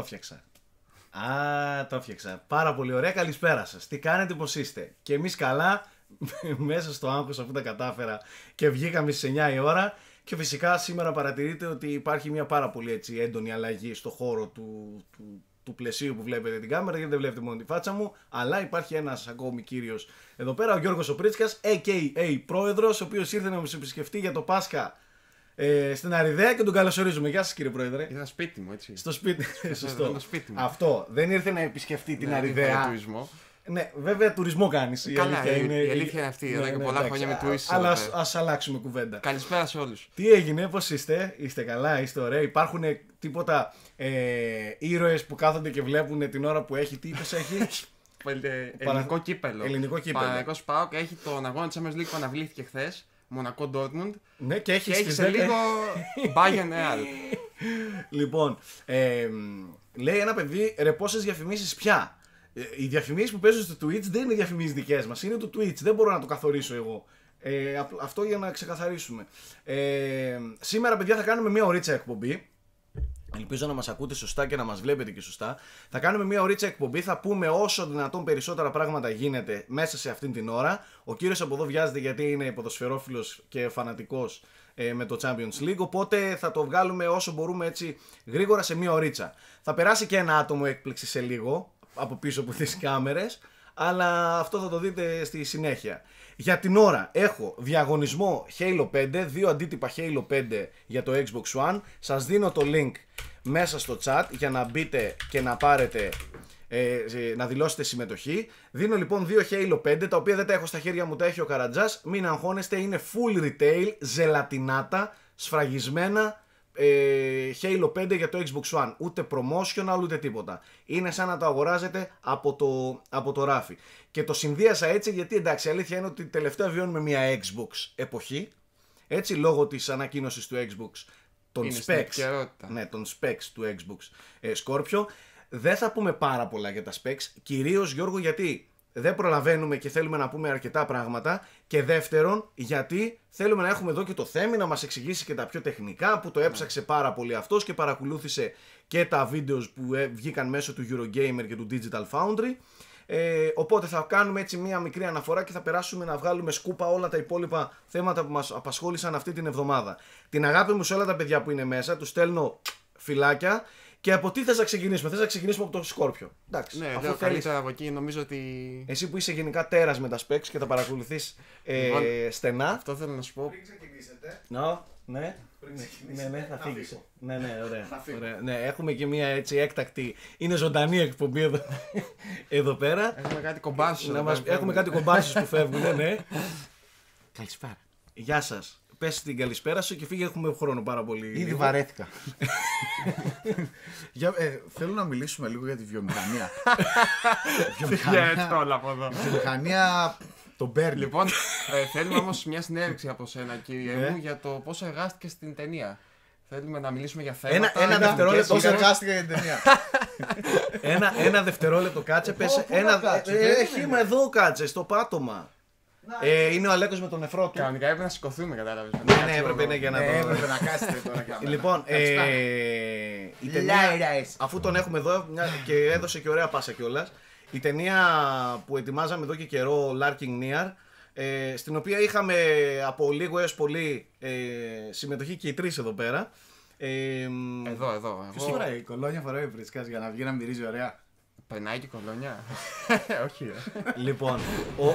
έφτιαξα. Α, το έφτιαξα. Πάρα πολύ ωραία. Καλησπέρα σας. Τι κάνετε, πώς είστε. Και εμείς καλά, μέσα στο άγχος αφού τα κατάφερα και βγήκαμε στις 9 η ώρα. Και φυσικά σήμερα παρατηρείτε ότι υπάρχει μια πάρα πολύ έτσι, έντονη αλλαγή στο χώρο του, του, του πλαισίου που βλέπετε την κάμερα, γιατί δεν βλέπετε μόνο τη φάτσα μου. Αλλά υπάρχει ένας ακόμη κύριος εδώ πέρα, ο Γιώργος Οπρίτσκας, a.k.a. πρόεδρος, ο οποίος ήρθε να μας επισκεφτεί για το Πάσχα ε, στην Αριδέα και τον καλωσορίζουμε. Γεια σας, κύριε Πρόεδρε. ένα σπίτι μου, έτσι. Στο σπίτι. Σωστό. σπίτι μου. Αυτό. Δεν ήρθε να επισκεφτεί την ναι, Αριδέα. Τουρισμό. Ναι, βέβαια τουρισμό κάνεις. Η, η, η αλήθεια είναι αυτή. Ναι, Εδώ ναι, και ναι, πολλά χρόνια με τουρισμό. Αλλά α αλλάξουμε κουβέντα. Καλησπέρα σε όλους. Τι έγινε, πώς είστε, είστε καλά, είστε ωραία. Υπάρχουν τίποτα ε, ήρωες που κάθονται και βλέπουν την ώρα που έχει. Τι είπες, έχει. Ε, ελληνικό κύπελο. Ελληνικό κύπελο. Παναγικό Πάοκ έχει τον αγώνα της Champions League που αναβλήθηκε χθες. Μονακό Ντόρτμουντ. Ναι, και έχεις και σε λίγο μπάγεν λοιπόν, λέει ένα παιδί ρε πόσες διαφημίσεις πια. Ε, οι διαφημίσεις που παίζουν στο Twitch δεν είναι διαφημίσεις δικές μας, είναι το Twitch. Δεν μπορώ να το καθορίσω εγώ. Ε, αυτό για να ξεκαθαρίσουμε. Ε, σήμερα, παιδιά, θα κάνουμε μία ωρίτσα εκπομπή. Ελπίζω να μας ακούτε σωστά και να μας βλέπετε και σωστά. Θα κάνουμε μια ωρίτσα εκπομπή. Θα πούμε όσο δυνατόν περισσότερα πράγματα γίνεται μέσα σε αυτήν την ώρα. Ο κύριος από εδώ βιάζεται γιατί είναι ποδοσφαιρόφιλος και φανατικός ε, με το Champions League. Οπότε θα το βγάλουμε όσο μπορούμε έτσι γρήγορα σε μια ωρίτσα. Θα περάσει και ένα άτομο έκπληξη σε λίγο από πίσω από τις κάμερες. Αλλά αυτό θα το δείτε στη συνέχεια. Για την ώρα έχω διαγωνισμό Halo 5, δύο αντίτυπα Halo 5 για το Xbox One. Σας δίνω το link μέσα στο chat για να μπείτε και να πάρετε ε, ε, να δηλώσετε συμμετοχή. Δίνω λοιπόν δύο Halo 5, τα οποία δεν τα έχω στα χέρια μου, τα έχει ο Καρατζάς. Μην αγχώνεστε, είναι full retail, ζελατινάτα, σφραγισμένα ε, Halo 5 για το Xbox One. Ούτε promotional ούτε τίποτα. Είναι σαν να το αγοράζετε από το, από το ράφι. Και το συνδύασα έτσι γιατί εντάξει, αλήθεια είναι ότι τελευταία βιώνουμε μια Xbox εποχή. Έτσι, λόγω της ανακοίνωσης του Xbox. Των specs, ναι, των specs του Xbox ε, Scorpio. Δεν θα πούμε πάρα πολλά για τα specs, κυρίως Γιώργο γιατί δεν προλαβαίνουμε και θέλουμε να πούμε αρκετά πράγματα. Και δεύτερον, γιατί θέλουμε να έχουμε εδώ και το Θέμη να μας εξηγήσει και τα πιο τεχνικά που το ναι. έψαξε πάρα πολύ αυτός και παρακολούθησε και τα βίντεος που ε, βγήκαν μέσω του Eurogamer και του Digital Foundry. Ε, οπότε θα κάνουμε έτσι μία μικρή αναφορά και θα περάσουμε να βγάλουμε σκούπα όλα τα υπόλοιπα θέματα που μας απασχόλησαν αυτή την εβδομάδα. Την αγάπη μου σε όλα τα παιδιά που είναι μέσα, τους στέλνω φυλάκια. Και από τι θες να ξεκινήσουμε, θες να ξεκινήσουμε από το Σκόρπιο. Εντάξει, ναι, αφού καλύτερα από εκεί, νομίζω ότι. Εσύ που είσαι γενικά τέρας με τα specs και τα παρακολουθείς ε, λοιπόν, στενά. Αυτό θέλω να σου πω. Πριν ξεκινήσετε. ναι. Πριν ναι, ναι, θα φύγει. Ναι, ναι, ωραία. ωραία. Ναι, έχουμε και μια έτσι έκτακτη. Είναι ζωντανή εκπομπή εδώ, εδώ πέρα. Έχουμε κάτι κομπάσου. Έχουμε κάτι κομπάσου που φεύγουν, ναι, ναι. Καλησπέρα. Γεια σας πε την καλησπέρα σου και φύγε. Έχουμε χρόνο πάρα πολύ. Ήδη βαρέθηκα. για, ε, θέλω να μιλήσουμε λίγο για τη βιομηχανία. βιομηχανία. όλα από εδώ. Βιομηχανία τον παίρνει. Λοιπόν, ε, θέλουμε όμως μια συνέντευξη από σένα, κύριε ναι. μου, για το πώς εργάστηκε στην ταινία. Θέλουμε να μιλήσουμε για θέματα. Ένα, ένα δευτερόλεπτο. Πώ εργάστηκα για την ταινία. ένα, δευτερόλεπτο κάτσε. Πες, ένα, ε, ε, εδώ κάτσε, στο πάτωμα. Ε, είναι ο Αλέκος με τον νεφρό του. Κανονικά έπρεπε να σηκωθούμε, κατάλαβες. Ναι, ναι, ναι, ναι έπρεπε να λοιπόν, να κάσετε τώρα Λοιπόν, ε, η ταινία, αφού τον έχουμε εδώ και έδωσε και ωραία πάσα κιόλας. Η ταινία που ετοιμάζαμε εδώ και καιρό, Larking Near, ε, στην οποία είχαμε από λίγο έως πολύ ε, συμμετοχή και οι τρεις εδώ πέρα. Ε, εδώ, εδώ. Φυσικά, η κολόνια φοράει βρισκάς για να βγει να μυρίζει ωραία. Περνάει και κολόνια. Όχι, ε. Λοιπόν,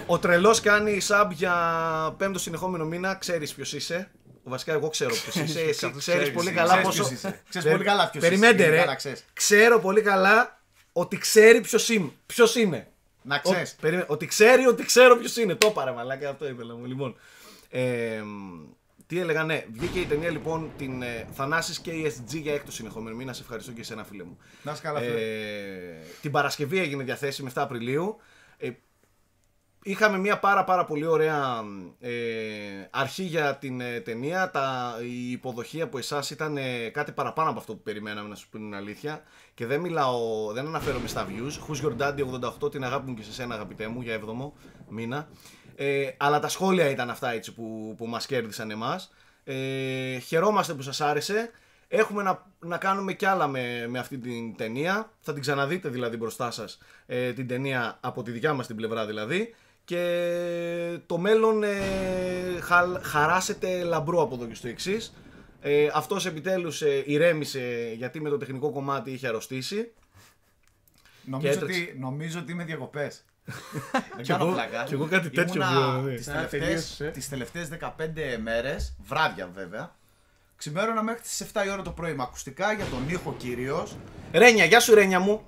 ο, Τρελός τρελός κάνει sub για πέμπτο συνεχόμενο μήνα. Ξέρεις ποιος είσαι. Βασικά, εγώ ξέρω ποιος είσαι. Εσύ ξέρεις πολύ καλά πόσο. Ξέρεις πολύ καλά ποιος είσαι. Περιμένετε Ξέρω πολύ καλά ότι ξέρει ποιος είναι. Να ξέρει. Ότι ξέρει ότι ξέρω ποιος είναι. Το παρεμαλάκι αυτό ήθελα μου. Λοιπόν. Ε, τι έλεγα, ναι, βγήκε η ταινία λοιπόν την ε, Θανάσης και SG για έκτος συνεχόμενο μήνα. Σε ευχαριστώ και εσένα, φίλε μου. Να είσαι καλά, Ε, την Παρασκευή έγινε διαθέσιμη 7 Απριλίου. Ε, είχαμε μια πάρα πάρα πολύ ωραία ε, αρχή για την ε, ταινία. Τα, η υποδοχή από εσάς ήταν ε, κάτι παραπάνω από αυτό που περιμέναμε, να σου πω την αλήθεια. Και δεν μιλάω, δεν αναφέρομαι στα views. Who's your daddy 88, την αγάπη μου και σε σένα, αγαπητέ μου, για 7ο μήνα. Ε, αλλά τα σχόλια ήταν αυτά έτσι που, που μας κέρδισαν εμάς. Ε, χαιρόμαστε που σας άρεσε. Έχουμε να, να κάνουμε κι άλλα με, με αυτή την ταινία. Θα την ξαναδείτε δηλαδή μπροστά σας ε, την ταινία από τη δικιά μας την πλευρά δηλαδή. Και το μέλλον ε, χαράσεται λαμπρό από εδώ και στο εξής. Ε, αυτός επιτέλους ε, ηρέμησε γιατί με το τεχνικό κομμάτι είχε αρρωστήσει. Νομίζω, ότι, νομίζω ότι είμαι διακοπές. Δεν κάνω πλάκα. Και εγώ κάτι τέτοιο βιώνω. Τι τελευταίε 15 μέρε, βράδια βέβαια, ξημέρωνα μέχρι τις 7 η ώρα το πρωί με ακουστικά για τον ήχο κυρίως. Ρένια, γεια σου Ρένια μου.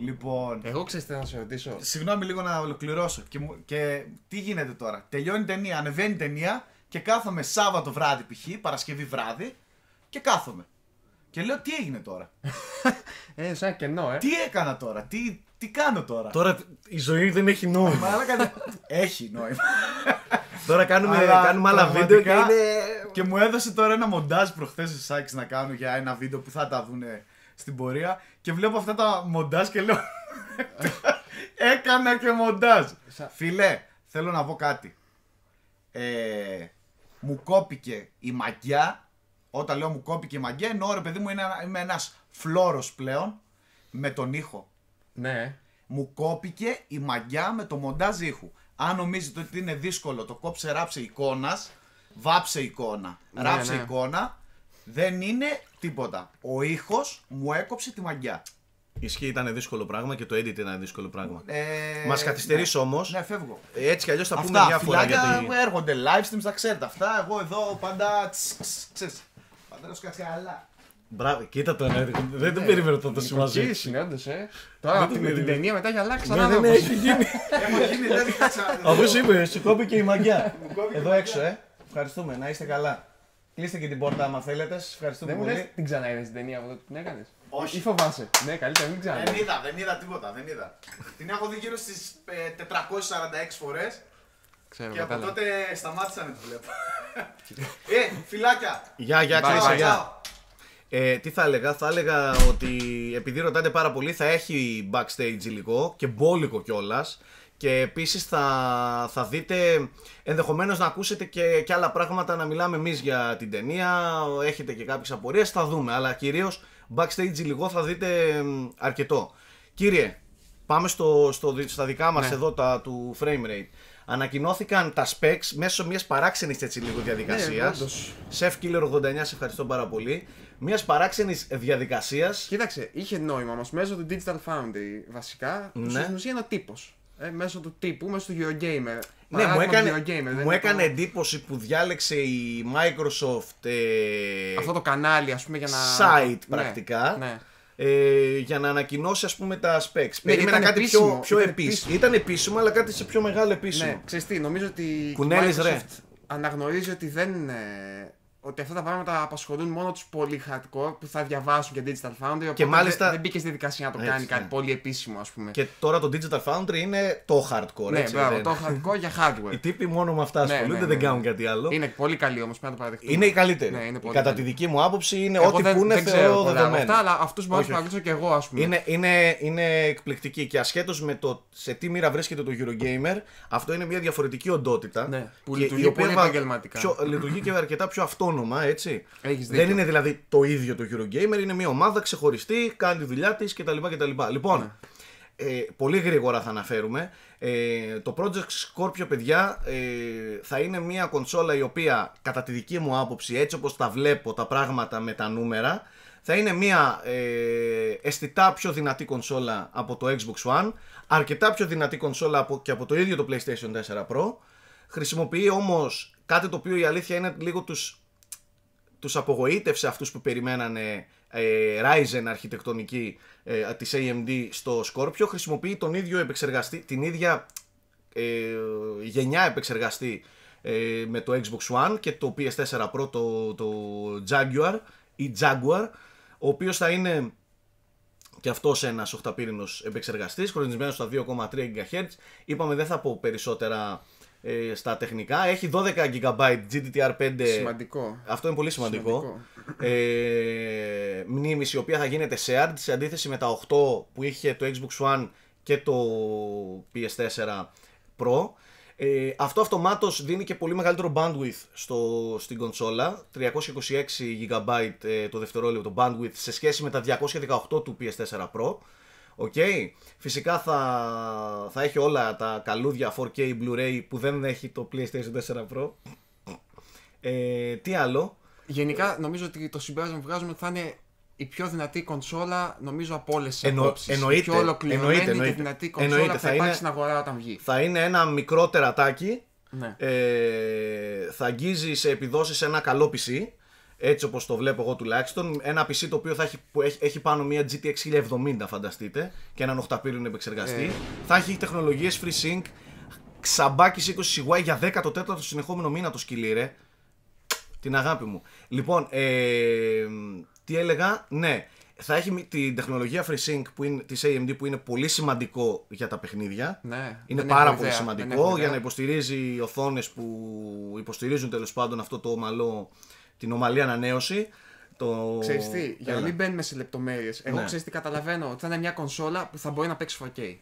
Λοιπόν. Εγώ ξέρω να σε ρωτήσω. Συγγνώμη λίγο να ολοκληρώσω. Και, και τι γίνεται τώρα. Τελειώνει η ταινία, ανεβαίνει η ταινία και κάθομαι Σάββατο βράδυ π.χ. Παρασκευή βράδυ και κάθομαι. Και λέω τι έγινε τώρα. ε, σαν κενό, ε. Τι έκανα τώρα, τι, τι κάνω τώρα. Τώρα η ζωή δεν έχει νόημα. έχει νόημα. Τώρα κάνουμε, Αλλά, κάνουμε βίντεο και μου έδωσε τώρα ένα μοντάζ προχθές ο Σάκης να κάνω για ένα βίντεο που θα τα δουν στην πορεία και βλέπω αυτά τα μοντάζ και λέω έκανα και μοντάζ. Φίλε, θέλω να πω κάτι. Ε, μου κόπηκε η μαγιά. Όταν λέω μου κόπηκε η μαγιά εννοώ ρε παιδί μου είναι, είμαι ένας φλόρος πλέον με τον ήχο. Ναι. Μου κόπηκε η μαγιά με το μοντάζ ήχου. Αν νομίζετε ότι είναι δύσκολο το κόψε ράψε εικόνας, βάψε εικόνα, ναι, ράψε ναι. εικόνα, δεν είναι τίποτα. Ο ήχος μου έκοψε τη μαγιά. Ισχύει, ήταν δύσκολο πράγμα και το edit ήταν δύσκολο πράγμα. Ε, Μας καθυστερείς ναι, όμως. Ναι, φεύγω. Έτσι κι αλλιώς θα πούμε μια φορά για το. έρχονται live streams, τα ξέρετε αυτά. Εγώ εδώ πάντα. Ξέρετε. Παντέλο καλά. Μπράβο, κοίτα το ναι. Δεν το ε, περίμενα το τόσο μαζί. Τι συνέντες, ε. Τώρα με την ταινία μετά έχει αλλάξει Δεν ναι, ναι, ναι, έχει γίνει. Έχει γίνει, δεν είπε, σου κόπηκε η μαγιά. Εδώ έξω, ε. Ευχαριστούμε, να είστε καλά. Κλείστε και την πόρτα άμα θέλετε. Σας ευχαριστούμε πολύ. Δεν την είδε την ταινία από που την έκανες. Όχι. Ή φοβάσαι. Ναι, καλύτερα μην ξανά. Δεν είδα, δεν είδα τίποτα. Δεν είδα. την έχω δει γύρω στις 446 φορές. Ξέρω, και από τότε σταμάτησα να τη βλέπω. ε, φυλάκια. Γεια, γεια, γεια. Ε, τι θα έλεγα, θα έλεγα ότι επειδή ρωτάτε πάρα πολύ θα έχει backstage λιγό και μπόλικο κιόλας. Και επίσης θα, θα δείτε, ενδεχομένως να ακούσετε και, και άλλα πράγματα να μιλάμε εμείς για την ταινία, έχετε και κάποιες απορίες, θα δούμε. Αλλά κυρίως backstage λιγό θα δείτε αρκετό. Κύριε, πάμε στο, στο, στα δικά μας ναι. εδώ τα, του frame rate ανακοινώθηκαν τα specs μέσω μιας παράξενης έτσι λίγο διαδικασίας. Σεφ ναι, Killer 89, σε ευχαριστώ πάρα πολύ. Μιας παράξενης διαδικασίας. Κοίταξε, είχε νόημα όμως μέσω του Digital Foundry βασικά. Ναι. Στην ουσία είναι ο τύπος. Ε, μέσω του τύπου, μέσω του Eurogamer. Ναι, μου έκανε, μου έκανε εντύπωση που διάλεξε η Microsoft. Ε, Αυτό το κανάλι, ας πούμε, για να. site ναι, πρακτικά. ναι ε, για να ανακοινώσει ας πούμε τα specs. Ναι, Περίμενα κάτι πιο, πιο επίσημο. Ήταν επίσημο, αλλά κάτι σε πιο μεγάλο ναι, επίσημο. Ναι, ξέρεις τι, νομίζω ότι Κουνέλης Microsoft αναγνωρίζει ότι δεν, ε, ότι αυτά τα πράγματα απασχολούν μόνο τους πολύ hardcore που θα διαβάσουν και Digital Foundry. Και μάλιστα. Δεν, μπήκε στη δικασία να το κάνει ναι. κάτι πολύ επίσημο, ας πούμε. Και τώρα το Digital Foundry είναι το hardcore. Ναι, έτσι, το hardcore για hardware. Οι τύποι μόνο με αυτά ναι, ασχολούνται, ναι, δεν ναι, κάνουν κάτι άλλο. Είναι πολύ καλή όμως, πρέπει να το παραδεχτούμε. Είναι η καλύτερη. Κατά τη δική μου άποψη είναι ό,τι πούνε δεν θεωρώ Αυτά, αλλά αυτούς μπορώ να παρακολουθήσω και εγώ, ας πούμε. Είναι, εκπληκτική και ασχέτως με το σε τι μοίρα βρίσκεται το Eurogamer, αυτό είναι μια διαφορετική οντότητα. Που λειτουργεί και επαγγελματικά. Λειτουργεί και αρκετά πιο αυτόν όνομα, έτσι. Έχεις δίκιο. Δεν είναι δηλαδή το ίδιο το Eurogamer, είναι μια ομάδα ξεχωριστή, κάνει τη δουλειά της κτλ. κτλ. Λοιπόν, ναι. ε, πολύ γρήγορα θα αναφέρουμε. Ε, το Project Scorpio, παιδιά, ε, θα είναι μια κονσόλα η οποία, κατά τη δική μου άποψη, έτσι όπως τα βλέπω τα πράγματα με τα νούμερα, θα είναι μια ε, αισθητά πιο δυνατή κονσόλα από το Xbox One, αρκετά πιο δυνατή κονσόλα από, και από το ίδιο το PlayStation 4 Pro. Χρησιμοποιεί όμως κάτι το οποίο η αλήθεια είναι λίγο τους τους απογοήτευσε αυτούς που περιμένανε ε, Ryzen αρχιτεκτονική ε, της AMD στο Scorpio χρησιμοποιεί τον ίδιο επεξεργαστή, την ίδια ε, γενιά επεξεργαστή ε, με το Xbox One και το PS4 Pro το, το Jaguar ή Jaguar ο οποίος θα είναι και αυτός ένας οχταπύρινος επεξεργαστής χρονισμένος στα 2,3 GHz είπαμε δεν θα πω περισσότερα ε, στα τεχνικά. Έχει 12 GB GDDR5. Σημαντικό. Αυτό είναι πολύ σημαντικό. σημαντικό. Ε, μνήμης η οποία θα γίνεται shared σε αντίθεση με τα 8 που είχε το Xbox One και το PS4 Pro. Ε, αυτό αυτομάτως δίνει και πολύ μεγαλύτερο bandwidth στο, στην κονσόλα 326 GB ε, το δευτερόλεπτο bandwidth σε σχέση με τα 218 του PS4 Pro Οκ. Φυσικά θα, θα έχει όλα τα καλούδια 4K Blu-ray που δεν έχει το PlayStation 4 Pro. Ε, τι άλλο. Γενικά νομίζω ότι το συμπέρασμα που βγάζουμε θα είναι η πιο δυνατή κονσόλα νομίζω από όλες τις Εννο, Εννοείται. Η πιο ολοκληρωμένη εννοείται, και δυνατή κονσόλα που θα, θα υπάρξει στην αγορά όταν βγει. Θα είναι ένα μικρό τερατάκι. Ναι. Ε, θα αγγίζει σε επιδόσεις ένα καλό PC έτσι όπως το βλέπω εγώ τουλάχιστον, ένα PC το οποίο θα έχει, έχει, πάνω μια GTX 1070 φανταστείτε και έναν 8 επεξεργαστή, ε. θα έχει τεχνολογίες FreeSync, ξαμπάκι 20 CY για 14ο συνεχόμενο μήνα το σκυλί ρε. Την αγάπη μου. Λοιπόν, ε, τι έλεγα, ναι, θα έχει την τεχνολογία FreeSync που είναι, της AMD που είναι πολύ σημαντικό για τα παιχνίδια. Ναι, είναι πάρα πολύ σημαντικό για να υποστηρίζει οθόνες που υποστηρίζουν τέλος πάντων αυτό το ομαλό την ομαλή ανανέωση. Το... Ξέρεις τι, για να μην μπαίνουμε σε λεπτομέρειες. Εγώ ναι. ξέρεις τι καταλαβαίνω, ότι θα είναι μια κονσόλα που θα μπορεί να παίξει 4K.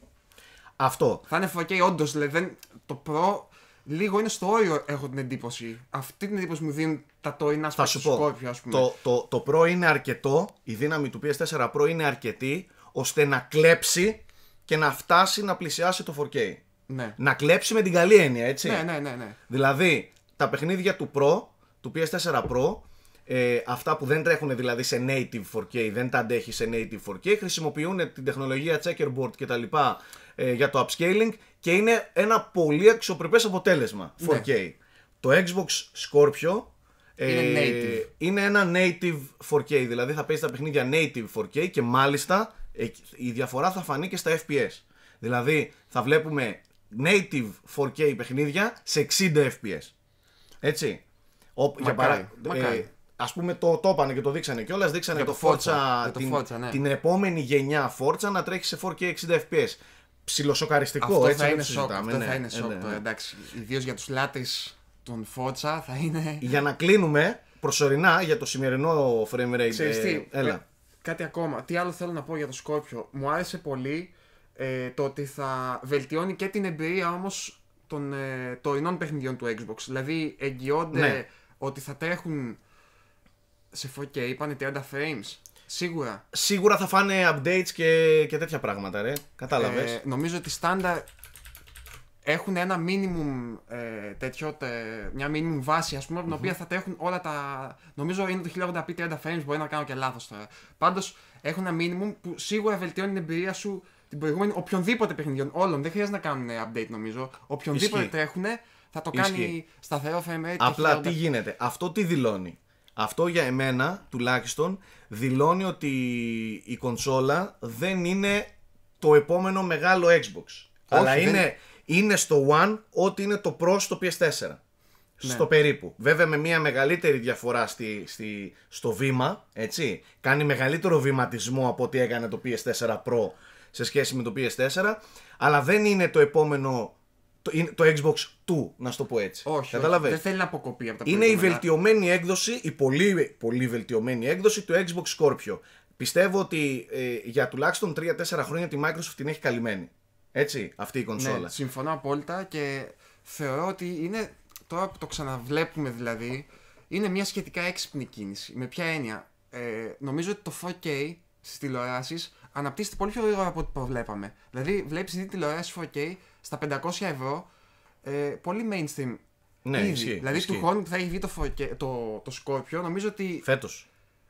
Αυτό. Θα είναι 4K, όντως. Δηλαδή, το Pro λίγο είναι στο όριο, έχω την εντύπωση. Αυτή την εντύπωση μου δίνουν τα τωρινά σου ας πούμε. Το, το, το Pro είναι αρκετό, η δύναμη του PS4 Pro είναι αρκετή, ώστε να κλέψει και να φτάσει να πλησιάσει το 4K. Ναι. Να κλέψει με την καλή έννοια, έτσι. Ναι, ναι, ναι. ναι. Δηλαδή, τα παιχνίδια του Pro του PS4 Pro ε, αυτά που δεν τρέχουν δηλαδή σε native 4K, δεν τα αντέχει σε native 4K, χρησιμοποιούν την τεχνολογία checkerboard κτλ. Ε, για το upscaling και είναι ένα πολύ αξιοπρεπές αποτέλεσμα 4K. Ναι. Το Xbox Scorpio ε, είναι, native. είναι ένα native 4K, δηλαδή θα παίζει τα παιχνίδια native 4K και μάλιστα η διαφορά θα φανεί και στα FPS. Δηλαδή θα βλέπουμε native 4K παιχνίδια σε 60 FPS. Έτσι. Ο, για παρά... ε, ας πούμε το, το είπανε και το δείξανε κιόλας, δείξανε το, το Forza, Forza, την, Forza ναι. την επόμενη γενιά Forza να τρέχει σε 4K 60 FPS. Ψιλοσοκαριστικό, αυτό έτσι θα είναι σοκ, αυτό ναι. θα είναι ε, σοκ, ναι, ναι. εντάξει, ιδίως για τους λάτρεις των Forza θα είναι... Για να κλείνουμε προσωρινά για το σημερινό frame rate, Ξέρεις ε, τι, ε, έλα. Κάτι ακόμα, τι άλλο θέλω να πω για το Scorpio. μου άρεσε πολύ ε, το ότι θα βελτιώνει και την εμπειρία όμως των ε, τωρινών παιχνιδιών του Xbox. Δηλαδή εγγυώνται ναι ότι θα τρέχουν σε 4K, είπανε 30 frames. Σίγουρα. Σίγουρα θα φάνε updates και, και τέτοια πράγματα, ρε. Κατάλαβες. Ε, νομίζω ότι στάνταρ έχουν ένα minimum ε, τέτοιο, μια minimum βάση, ας πούμε, την οποία θα τρέχουν όλα τα. Νομίζω είναι το 1080p 30 frames, μπορεί να κάνω και λάθος τώρα. Πάντως έχουν ένα minimum που σίγουρα βελτιώνει την εμπειρία σου την προηγούμενη οποιονδήποτε παιχνιδιών. Όλων. Δεν χρειάζεται να κάνουν update, νομίζω. Οποιονδήποτε Ισχύ. τρέχουν θα το κάνει Ισχύει. σταθερό FMA. Απλά τι γίνεται. Αυτό τι δηλώνει. Αυτό για εμένα τουλάχιστον δηλώνει ότι η κονσόλα δεν είναι το επόμενο μεγάλο Xbox. αλλά είναι, είναι στο One ό,τι είναι το Pro στο PS4. Ναι. Στο περίπου. Βέβαια με μια μεγαλύτερη διαφορά στη, στη, στο βήμα, έτσι. Κάνει μεγαλύτερο βηματισμό από ό,τι έκανε το PS4 Pro σε σχέση με το PS4. Αλλά δεν είναι το επόμενο το, είναι το Xbox 2, να σου το πω έτσι. Όχι, δεν θέλει να αποκοπεί από τα Είναι η βελτιωμένη έκδοση, η πολύ, πολύ βελτιωμένη έκδοση του Xbox Scorpio. Πιστεύω ότι ε, για τουλάχιστον 3-4 χρόνια τη Microsoft την έχει καλυμμένη. Έτσι, αυτή η ναι, κονσόλα. Ναι, συμφωνώ απόλυτα και θεωρώ ότι είναι, τώρα που το ξαναβλέπουμε δηλαδή, είναι μια σχετικά έξυπνη κίνηση. Με ποια έννοια. Ε, νομίζω ότι το 4K στις τηλεοράσεις αναπτύσσεται πολύ πιο γρήγορα από ό,τι προβλέπαμε. Δηλαδή, βλέπεις τη τηλεόραση 4K στα 500 ευρώ ε, πολύ mainstream. Ναι, ήδη. δηλαδή του χρόνου που θα έχει βγει το, το, το Σκόρπιο, νομίζω ότι. Φέτος.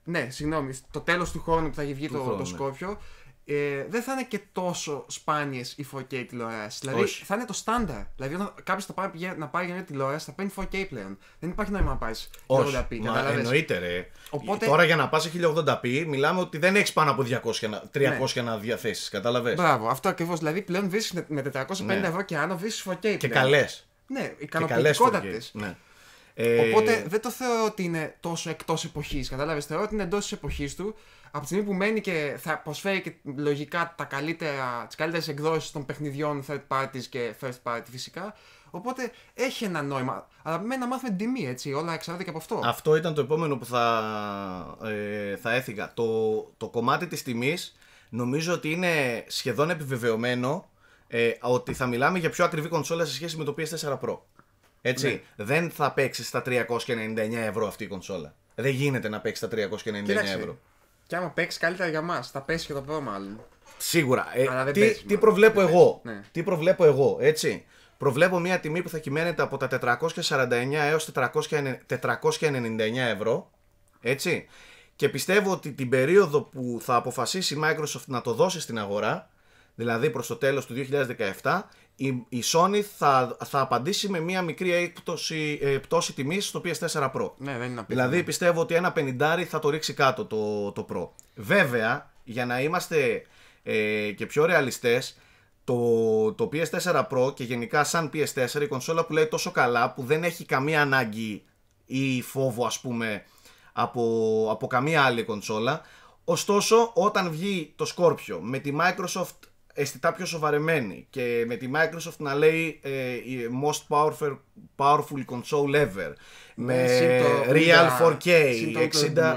Ναι, συγγνώμη, το τέλος του χρόνου που θα έχει βγει το, σκόπιο το ναι ε, δεν θα είναι και τόσο σπάνιες οι 4K τηλεοράσεις. Δηλαδή Όχι. θα είναι το στάνταρ. Δηλαδή όταν κάποιος θα πάει να για μια τηλεόραση θα παίρνει 4K πλέον. Δεν υπάρχει νόημα να πα 1080 1080p. Μα εννοείται ρε. Οπότε... Τώρα για να πας 1080p μιλάμε ότι δεν έχεις πάνω από 200, 300 ναι. να διαθέσεις. Κατάλαβε. Μπράβο, αυτό ακριβώς. Δηλαδή πλέον βρίσκεις με 450 ναι. ευρώ και άνω βρίσκεις 4K πλέον. Ναι, και καλές. Ναι, ικανοποιητικότατες. Ναι. Ε... Οπότε δεν το θεωρώ ότι είναι τόσο εκτός εποχής. Κατάλαβε. Θεωρώ ότι είναι εντός της εποχής του από τη στιγμή που μένει και θα προσφέρει και λογικά τα καλύτερα, τις καλύτερες εκδόσεις των παιχνιδιών third parties και first party φυσικά, Οπότε έχει ένα νόημα. Αλλά με να μάθουμε την τιμή, έτσι. Όλα εξαρτάται και από αυτό. Αυτό ήταν το επόμενο που θα, ε, θα έφυγα. Το, το κομμάτι της τιμής νομίζω ότι είναι σχεδόν επιβεβαιωμένο ε, ότι θα μιλάμε για πιο ακριβή κονσόλα σε σχέση με το PS4 Pro. Έτσι. Ναι. Δεν θα παίξει στα 399 ευρώ αυτή η κονσόλα. Δεν γίνεται να παίξει στα 399 ευρώ. Και άμα παίξεις καλύτερα για μας, θα πέσει και το πρώτο μάλλον. Σίγουρα. Ε, τι, τι προβλέπω εγώ. Ναι. Τι προβλέπω εγώ, έτσι. Προβλέπω μια τιμή που θα κυμαίνεται από τα 449 έως 499 ευρώ, έτσι. Και πιστεύω ότι την περίοδο που θα αποφασίσει η Microsoft να το δώσει στην αγορά, δηλαδή προς το τέλος του 2017, η, η Sony θα, θα απαντήσει με μια μικρή έκπτωση, ε, πτώση τιμής στο PS4 Pro. Ναι, δεν είναι δηλαδή πιστεύω ότι ένα πενιντάρι θα το ρίξει κάτω το, το Pro. Βέβαια, για να είμαστε ε, και πιο ρεαλιστές το, το PS4 Pro και γενικά σαν PS4 η κονσόλα που λέει τόσο καλά που δεν έχει καμία ανάγκη ή φόβο ας πούμε από, από καμία άλλη κονσόλα. Ωστόσο, όταν βγει το Scorpio με τη Microsoft αισθητά πιο σοβαρεμένη και με τη Microsoft να λέει ε, η most powerful, powerful console ever ναι, με real 4K 60,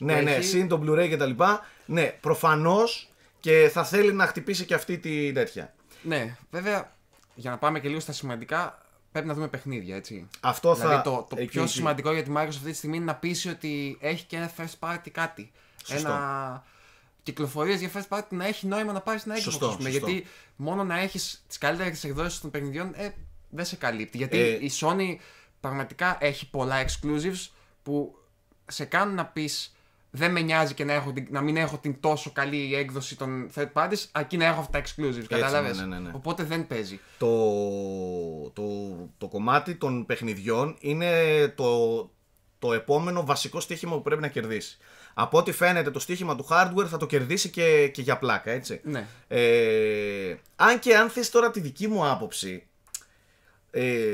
ναι, ναι, συν το Blu-ray και τα λοιπά ναι, προφανώς και θα θέλει να χτυπήσει και αυτή τη τέτοια ναι, βέβαια για να πάμε και λίγο στα σημαντικά πρέπει να δούμε παιχνίδια, έτσι. Αυτό θα... Δηλαδή, το, το πιο σημαντικό για τη Microsoft αυτή τη στιγμή είναι να πείσει ότι έχει και ένα first party κάτι. Σωστό. Ένα κυκλοφορίες για first party να έχει νόημα να πάρεις την έκδοση. σωστό, Γιατί μόνο να έχεις τις καλύτερες εκδόσεις των παιχνιδιών ε, δεν σε καλύπτει. Γιατί ε... η Sony πραγματικά έχει πολλά exclusives που σε κάνουν να πεις δεν με νοιάζει και να, έχω, να μην έχω την τόσο καλή έκδοση των third parties, αρκεί να έχω αυτά τα exclusives. Ναι, Κατάλαβες. Ναι, ναι, ναι. Οπότε δεν παίζει. Το, το, το κομμάτι των παιχνιδιών είναι το, το επόμενο βασικό στοίχημα που πρέπει να κερδίσεις. Από ό,τι φαίνεται το στοίχημα του hardware θα το κερδίσει και, και για πλάκα, έτσι. Ναι. Ε, αν και αν θες τώρα τη δική μου άποψη, ε,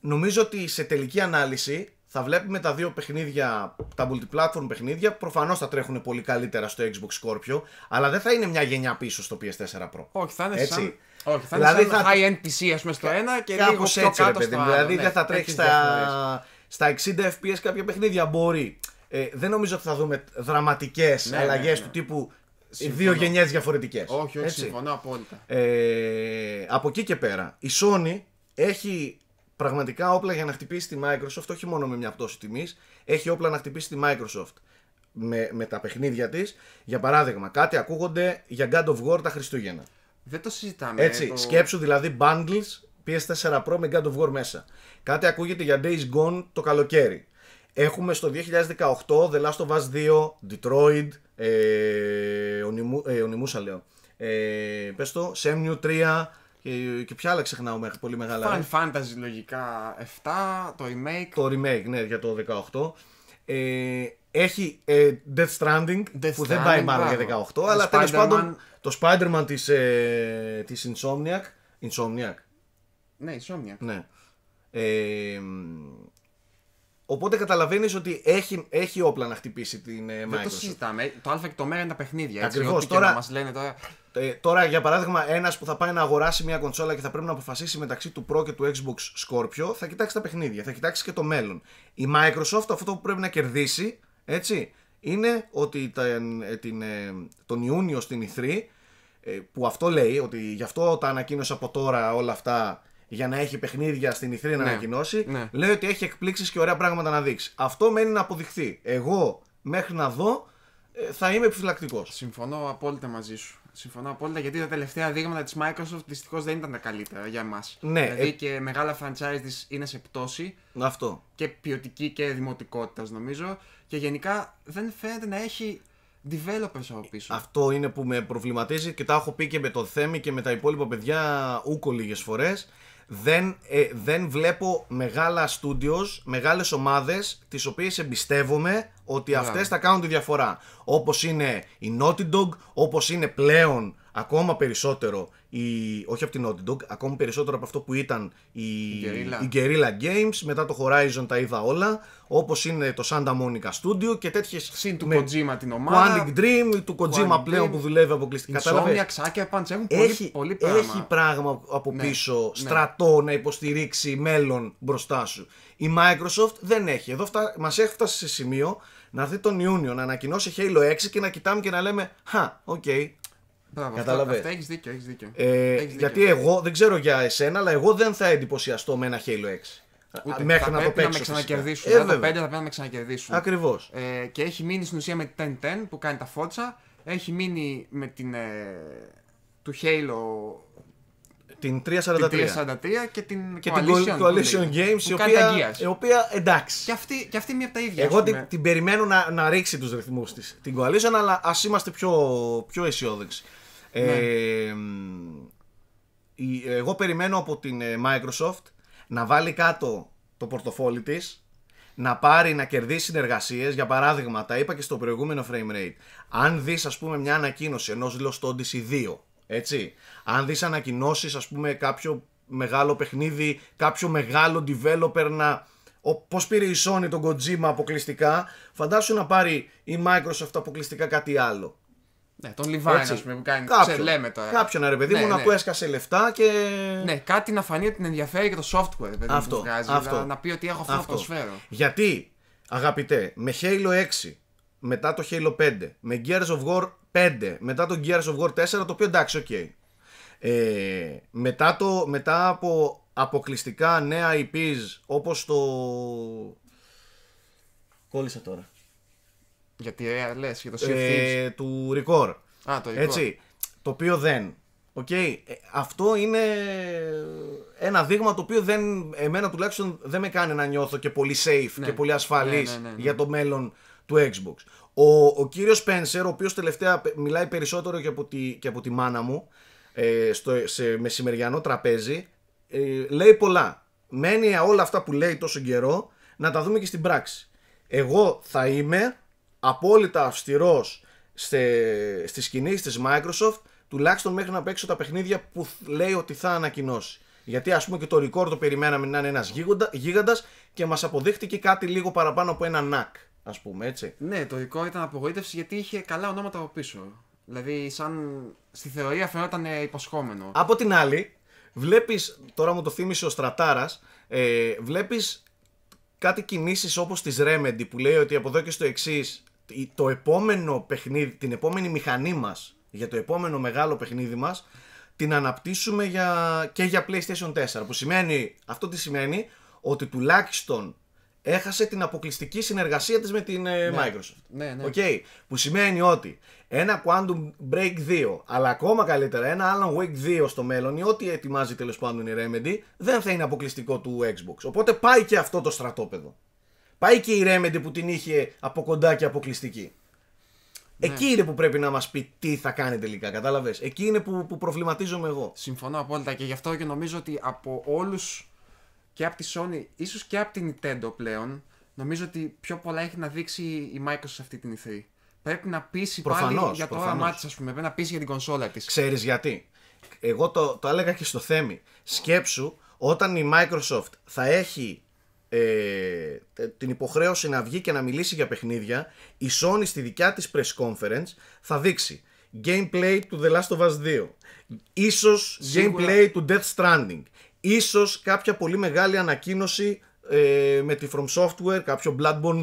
νομίζω ότι σε τελική ανάλυση θα βλέπουμε τα δύο παιχνίδια, τα multiplatform παιχνίδια, προφανώς θα τρέχουν πολύ καλύτερα στο Xbox Scorpio, αλλά δεν θα είναι μια γενιά πίσω στο PS4 Pro. Όχι, θα είναι έτσι. σαν... Όχι, θα δηλαδή είναι σαν θα... high-end PC, ας πούμε, στο ένα και λίγο πιο έτσι, κάτω ρε, Δηλαδή δεν ναι. θα τρέχει στα... στα 60 FPS κάποια παιχνίδια, μπορεί ε, δεν νομίζω ότι θα δούμε δραματικές ναι, ναι αλλαγές ναι. του τύπου συμφωνώ. δύο γενιέ διαφορετικές. Όχι, όχι, συμφωνώ απόλυτα. Ε, από εκεί και πέρα, η Sony έχει πραγματικά όπλα για να χτυπήσει τη Microsoft, όχι μόνο με μια πτώση τιμής, έχει όπλα να χτυπήσει τη Microsoft. Με, με τα παιχνίδια της, για παράδειγμα, κάτι ακούγονται για God of War τα Χριστούγεννα. Δεν το συζητάμε. Έτσι, σκέψου δηλαδή bundles PS4 Pro με God of War μέσα. Κάτι ακούγεται για Days Gone το καλοκαίρι. Έχουμε στο 2018 The Last of Us 2, Detroit, ε, ονιμούσα ε, λέω. Ε, πες το, Σέμνιου 3 και, ποια άλλα ξεχνάω μέχρι πολύ μεγάλα. Final ε. Fantasy λογικά 7, το remake. Το remake, ναι, για το 2018. έχει Death Stranding που δεν πάει μάλλον για 18, αλλά τέλος πάντων το Spider-Man της, της Insomniac. Insomniac. Ναι, Insomniac. Ναι. Οπότε καταλαβαίνεις ότι έχει, έχει όπλα να χτυπήσει την Microsoft. Ε, Δεν το συζητάμε. Το Α και το Μ είναι τα παιχνίδια. Ακριβώ. Τώρα, μας λένε τώρα... Ε, τώρα, για παράδειγμα, ένας που θα πάει να αγοράσει μια κονσόλα και θα πρέπει να αποφασίσει μεταξύ του Pro και του Xbox Scorpio, θα κοιτάξει τα παιχνίδια, θα κοιτάξει και το μέλλον. Η Microsoft αυτό που πρέπει να κερδίσει έτσι, είναι ότι ε, τον Ιούνιο στην E3, που αυτό λέει, ότι γι' αυτό τα ανακοίνωσα από τώρα όλα αυτά για να έχει παιχνίδια στην ηθρή να ναι, ανακοινώσει, ναι. λέει ότι έχει εκπλήξεις και ωραία πράγματα να δείξει. Αυτό μένει να αποδειχθεί. Εγώ μέχρι να δω ε, θα είμαι επιφυλακτικός. Συμφωνώ απόλυτα μαζί σου. Συμφωνώ απόλυτα γιατί τα τελευταία δείγματα της Microsoft δυστυχώς δεν ήταν τα καλύτερα για εμά. Ναι. Δηλαδή ε- και μεγάλα franchise της είναι σε πτώση. Αυτό. Και ποιοτική και δημοτικότητας νομίζω. Και γενικά δεν φαίνεται να έχει developers από πίσω. Αυτό είναι που με προβληματίζει και τα έχω πει και με το Θέμη και με τα υπόλοιπα παιδιά ούκο λίγες φορές δεν, ε, δεν βλέπω μεγάλα studios, μεγάλες ομάδες τις οποίες εμπιστεύομαι ότι ναι. αυτές θα κάνουν τη διαφορά. Όπως είναι η Naughty Dog, όπως είναι πλέον ακόμα περισσότερο, η, όχι από την Naughty ακόμα περισσότερο από αυτό που ήταν η, η, Guerrilla Games, μετά το Horizon τα είδα όλα, όπως είναι το Santa Monica Studio και τέτοιες... Συν του Kojima την ομάδα. Quantic Dream, του Kojima πλέον που δουλεύει αποκλειστικά. Insomnia, Ξάκια, Punch, έχουν έχει, πολύ, πολύ πράγμα. Έχει πράγμα από ναι, πίσω, ναι. στρατό να υποστηρίξει μέλλον μπροστά σου. Η Microsoft δεν έχει. Εδώ φτα... μας έχει σε σημείο να έρθει τον Ιούνιο, να ανακοινώσει Halo 6 και να κοιτάμε και να λέμε «Χα, οκ, okay, Μπράβο, Κατάλαβες. Αυτά, έχεις δίκιο, έχεις δίκιο. Ε, Γιατί εγώ δεν ξέρω για εσένα, αλλά εγώ δεν θα εντυπωσιαστώ με ένα Halo 6. Ούτε, μέχρι να το παίξω. Να με ξανακερδίσουν. Ε, θα πρέπει να με ξανακερδίσουν. Ακριβώς. Ε, και έχει μείνει στην ουσία με την 1010 που κάνει τα φότσα. Έχει μείνει με την. Ε, του Halo την 343. Την 343 και την και Coalition, την Coalition Games, η οποία, η οποία εντάξει. Και αυτή, και αυτή μία από τα ίδια. Εγώ την, περιμένω να, να ρίξει τους ρυθμούς της την Coalition, αλλά ας είμαστε πιο, πιο αισιόδοξοι. Ε, ναι. εγώ περιμένω από την ε, Microsoft να βάλει κάτω το πορτοφόλι της να πάρει να κερδίσει συνεργασίες. Για παράδειγμα, τα είπα και στο προηγούμενο frame rate. Αν δεις, ας πούμε, μια ανακοίνωση ενός Lost Odyssey 2, έτσι. Αν δεις ανακοινώσεις, ας πούμε, κάποιο μεγάλο παιχνίδι, κάποιο μεγάλο developer να. Πώς πήρε η Sony τον Kojima αποκλειστικά, φαντάσου να πάρει η Microsoft αποκλειστικά κάτι άλλο. Ναι, τον Λιβάνι, ας πούμε, που κάνει κάποιον, ξελέμετο. Κάποιον, ρε παιδί ναι, μου, να του ναι. έσκασε λεφτά και. Ναι, κάτι να φανεί ότι την ενδιαφέρει και το software, παιδί αυτό, που βγάζει. Να, πει ότι έχω αυτό, αυτό. το σφαίρο. Γιατί, αγαπητέ, με Halo 6, μετά το Halo 5, με Gears of War 5, μετά το Gears of War 4, το οποίο εντάξει, οκ. Okay. Ε, μετά, μετά από αποκλειστικά νέα IPs όπως το... Κόλλησα τώρα. Γιατί ε, λες, για το Sea ε, Του ρικόρ Α, το Έτσι. Το οποίο δεν. Okay. Ε, αυτό είναι ένα δείγμα το οποίο δεν, εμένα τουλάχιστον δεν με κάνει να νιώθω και πολύ safe ναι. και πολύ ασφαλής ναι, ναι, για το μέλλον του Xbox. Ο, ο κύριος Spencer, ο οποίος τελευταία μιλάει περισσότερο και από τη, και από τη μάνα μου ε, στο, σε μεσημεριανό τραπέζι, ε, λέει πολλά. Μένει όλα αυτά που λέει τόσο καιρό να τα δούμε και στην πράξη. Εγώ θα είμαι απόλυτα αυστηρός στι στις κινήσεις της Microsoft τουλάχιστον μέχρι να παίξω τα παιχνίδια που λέει ότι θα ανακοινώσει. Γιατί ας πούμε και το record το περιμέναμε να είναι ένας γίγαντας και μας αποδείχτηκε κάτι λίγο παραπάνω από ένα NAC ας πούμε έτσι. Ναι το record ήταν απογοήτευση γιατί είχε καλά ονόματα από πίσω. Δηλαδή σαν στη θεωρία φαινόταν ε, υποσχόμενο. Από την άλλη βλέπεις, τώρα μου το θύμισε ο στρατάρας, ε, βλέπεις κάτι κινήσεις, όπως της Remedy που λέει ότι από εδώ και στο εξής το επόμενο παιχνίδι, την επόμενη μηχανή μας για το επόμενο μεγάλο παιχνίδι μας την αναπτύσσουμε για, και για PlayStation 4 που σημαίνει, αυτό τι σημαίνει ότι τουλάχιστον έχασε την αποκλειστική συνεργασία της με την ε, ναι. Microsoft ναι, ναι. Okay. που σημαίνει ότι ένα Quantum Break 2 αλλά ακόμα καλύτερα ένα Alan Wake 2 στο μέλλον ή ό,τι ετοιμάζει τέλος πάντων η Remedy δεν θα είναι αποκλειστικό του Xbox οπότε πάει και αυτό το στρατόπεδο Πάει και η Remedy που την είχε από κοντά και αποκλειστική. Ναι. Εκεί είναι που πρέπει να μας πει τι θα κάνει τελικά, κατάλαβες. Εκεί είναι που, που προβληματίζομαι εγώ. Συμφωνώ απόλυτα και γι' αυτό και νομίζω ότι από όλους και από τη Sony, ίσως και από την Nintendo πλέον, νομίζω ότι πιο πολλά έχει να δείξει η Microsoft αυτή την e Πρέπει να πείσει προφανώς, πάλι για το όραμά της, ας πούμε. Πρέπει να πείσει για την κονσόλα της. Ξέρεις γιατί. Εγώ το, το έλεγα και στο Θέμη. Σκέψου όταν η Microsoft θα έχει ε, την υποχρέωση να βγει και να μιλήσει για παιχνίδια, η Sony στη δικιά της press conference θα δείξει gameplay του The Last of Us 2, ίσως gameplay του Death Stranding, ίσως κάποια πολύ μεγάλη ανακοίνωση ε, με τη From Software, κάποιο Bloodborne 2,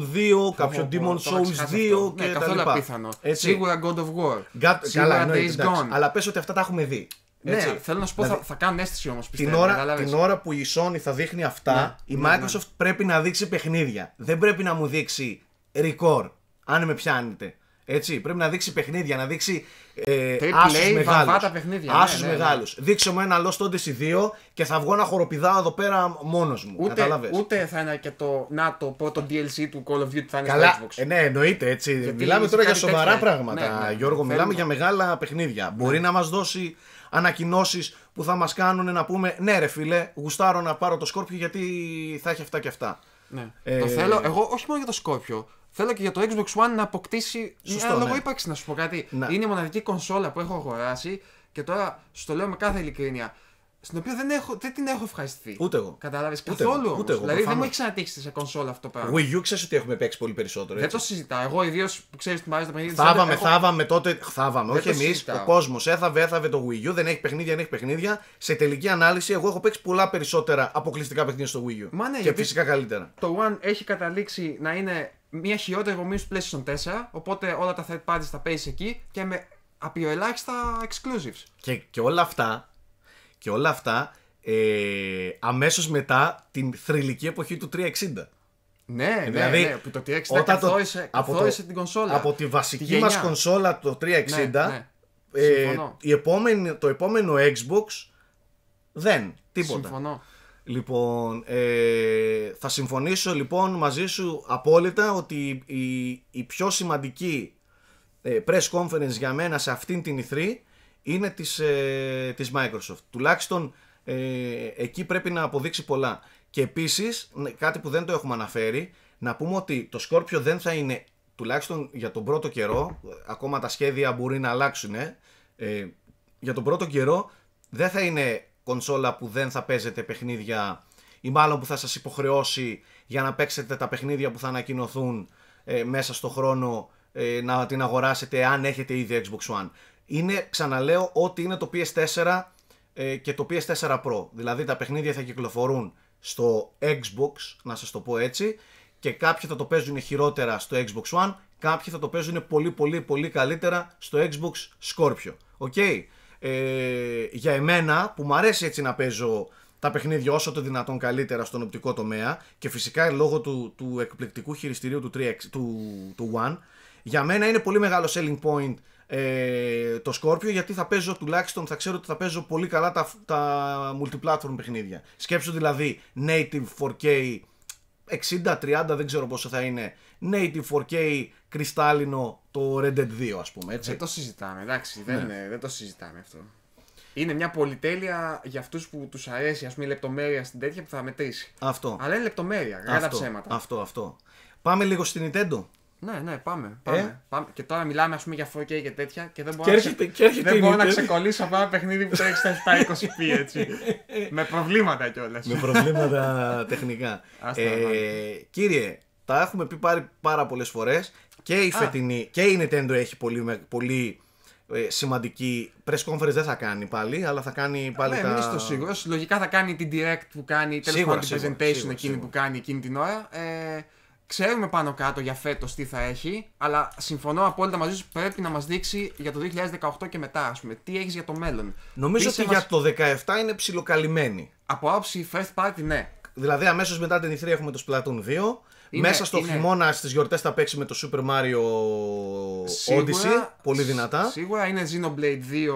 κάποιο Demon Souls 2 και ναι, τα λοιπά. Σίγουρα God of War. God, Σίγουρα καλά, Days Gone. Αλλά πες ότι αυτά τα έχουμε δει. Ναι, έτσι. Ναι, θέλω να σου πω, δηλαδή, θα, θα κάνουν αίσθηση όμως πιστεύω. Την ώρα, την ώρα που η Sony θα δείχνει αυτά, ναι, η ναι, Microsoft πρέπει να δείξει παιχνίδια. Δεν πρέπει να μου δείξει record, αν με πιάνετε. Έτσι, πρέπει να δείξει παιχνίδια, να δείξει ε, άσους μεγάλους. Άσους ναι, μεγάλους. Δείξε μου ένα Lost Odyssey 2 και θα βγω να χοροπηδάω εδώ πέρα μόνος μου. Ούτε, καταλάβες. ούτε θα είναι και το, να το πω το DLC του Call of Duty θα είναι Καλά, στο Xbox. Ε, ναι, εννοείται έτσι. μιλάμε τώρα για σοβαρά πράγματα, Γιώργο. Μιλάμε για μεγάλα παιχνίδια. Μπορεί να μας δώσει ανακοινώσεις που θα μας κάνουν να πούμε ναι, ρε φίλε, γουστάρω να πάρω το Σκόρπιο γιατί θα έχει αυτά και αυτά. Ναι. Ε, το θέλω, εγώ όχι μόνο για το Σκόρπιο. Θέλω και για το Xbox One να αποκτήσει σωστό, μια λόγο ναι. ύπαρξης, να σου πω κάτι. Ναι. Είναι η μοναδική κονσόλα που έχω αγοράσει και τώρα στο λέω με κάθε ειλικρίνεια στην οποία δεν, έχω, δεν την έχω ευχαριστηθεί. Ούτε εγώ. Κατάλαβες καθόλου. Ούτε, εγώ. Δηλαδή δεν μου έχεις ξανατύχει σε κονσόλα αυτό το πράγμα. Wii U ξέρεις ότι έχουμε παίξει πολύ περισσότερο. Έτσι. Δεν το συζητάω. Εγώ ιδίως που ξέρεις τι μου αρέσει το παιχνίδι. Θάβαμε, έχω... θάβαμε τότε. Θάβαμε. Δεν όχι εμείς. Ο κόσμος έθαβε, έθαβε το Wii U. Δεν έχει παιχνίδια, δεν έχει παιχνίδια. Σε τελική ανάλυση, εγώ έχω παίξει πολλά περισσότερα αποκλειστικά παιχνίδια στο Wii U. Μα ναι, και φυσικά καλύτερα. Το One έχει καταλήξει να είναι μια χειρότερη γομή του PlayStation 4. Οπότε όλα τα third parties τα παίζεις εκεί και με απειροελάχιστα exclusives. Και, και όλα αυτά και όλα αυτά ε, αμέσως μετά την θρηλυκή εποχή του 360. Ναι, ναι, δηλαδή, ναι, ναι, που το 360 καθόρισε, την κονσόλα. Από τη βασική μας κονσόλα το 360, ναι, ναι. Ε, η επόμενη, το επόμενο Xbox δεν, τίποτα. Συμφωνώ. Λοιπόν, ε, θα συμφωνήσω λοιπόν μαζί σου απόλυτα ότι η, η πιο σημαντική ε, press conference για μένα σε αυτήν την E3 είναι ε, της, Microsoft. Τουλάχιστον ε, εκεί πρέπει να αποδείξει πολλά. Και επίσης, ναι, κάτι που δεν το έχουμε αναφέρει, να πούμε ότι το Scorpio δεν θα είναι, τουλάχιστον για τον πρώτο καιρό, ακόμα τα σχέδια μπορεί να αλλάξουν, ε, ε, για τον πρώτο καιρό δεν θα είναι κονσόλα που δεν θα παίζετε παιχνίδια ή μάλλον που θα σας υποχρεώσει για να παίξετε τα παιχνίδια που θα ανακοινωθούν μέσα στο χρόνο να την αγοράσετε αν έχετε ήδη Xbox One είναι, ξαναλέω, ό,τι είναι το PS4 ε, και το PS4 Pro. Δηλαδή τα παιχνίδια θα κυκλοφορούν στο Xbox, να σας το πω έτσι, και κάποιοι θα το παίζουν χειρότερα στο Xbox One, κάποιοι θα το παίζουν πολύ πολύ πολύ καλύτερα στο Xbox Scorpio. Οκ. Ε, για εμένα που μου αρέσει έτσι να παίζω τα παιχνίδια όσο το δυνατόν καλύτερα στον οπτικό τομέα και φυσικά λόγω του, εκπληκτικού χειριστηρίου του, 3, του, του One, για μένα είναι πολύ μεγάλο selling point ε, το Σκόρπιο γιατί θα παίζω τουλάχιστον, θα ξέρω ότι θα παίζω πολύ καλά τα, τα multiplatform παιχνίδια. Σκέψω δηλαδή native 4K 60-30 δεν ξέρω πόσο θα είναι native 4K κρυστάλλινο το Red Dead 2 ας πούμε Δεν το συζητάμε εντάξει δεν, ναι. δεν το συζητάμε αυτό. Είναι μια πολυτέλεια για αυτούς που τους αρέσει ας πούμε, η λεπτομέρεια στην τέτοια που θα μετρήσει. Αυτό. Αλλά είναι λεπτομέρεια, κατά ψέματα. Αυτό, αυτό. Πάμε λίγο στην Nintendo. Ναι, ναι, πάμε. Ε? πάμε, πάμε. Και τώρα μιλάμε ας πούμε, για 4K και τέτοια και δεν μπορώ, και έρχεται, να, έρχεται δεν μπορώ να ξεκολλήσω από ένα παιχνίδι που τρέχει στα 720p έτσι. Με προβλήματα κιόλας. Με προβλήματα τεχνικά. ε, κύριε, τα έχουμε πει πάρει πάρα πολλές φορές και η Α. και η Nintendo έχει πολύ, πολύ ε, σημαντική. Press conference δεν θα κάνει πάλι, αλλά θα κάνει πάλι. Ναι, τα... στο σίγουρο. Λογικά θα κάνει την direct που κάνει, τέλος την presentation εκείνη που κάνει εκείνη την ώρα. Ε, Ξέρουμε πάνω κάτω για φέτος τι θα έχει, αλλά συμφωνώ απόλυτα μαζί σου. Πρέπει να μας δείξει για το 2018 και μετά, ας πούμε, τι έχεις για το μέλλον. Νομίζω ότι για το 2017 είναι ψιλοκαλυμμένη. Από άψη first party, ναι. Δηλαδή, αμέσως μετά την E3 έχουμε το Splatoon 2. Μέσα στο είναι... χειμώνα στις γιορτές θα παίξει με το Super Mario σίγουρα, Odyssey. Πολύ δυνατά. Σίγουρα είναι Xenoblade 2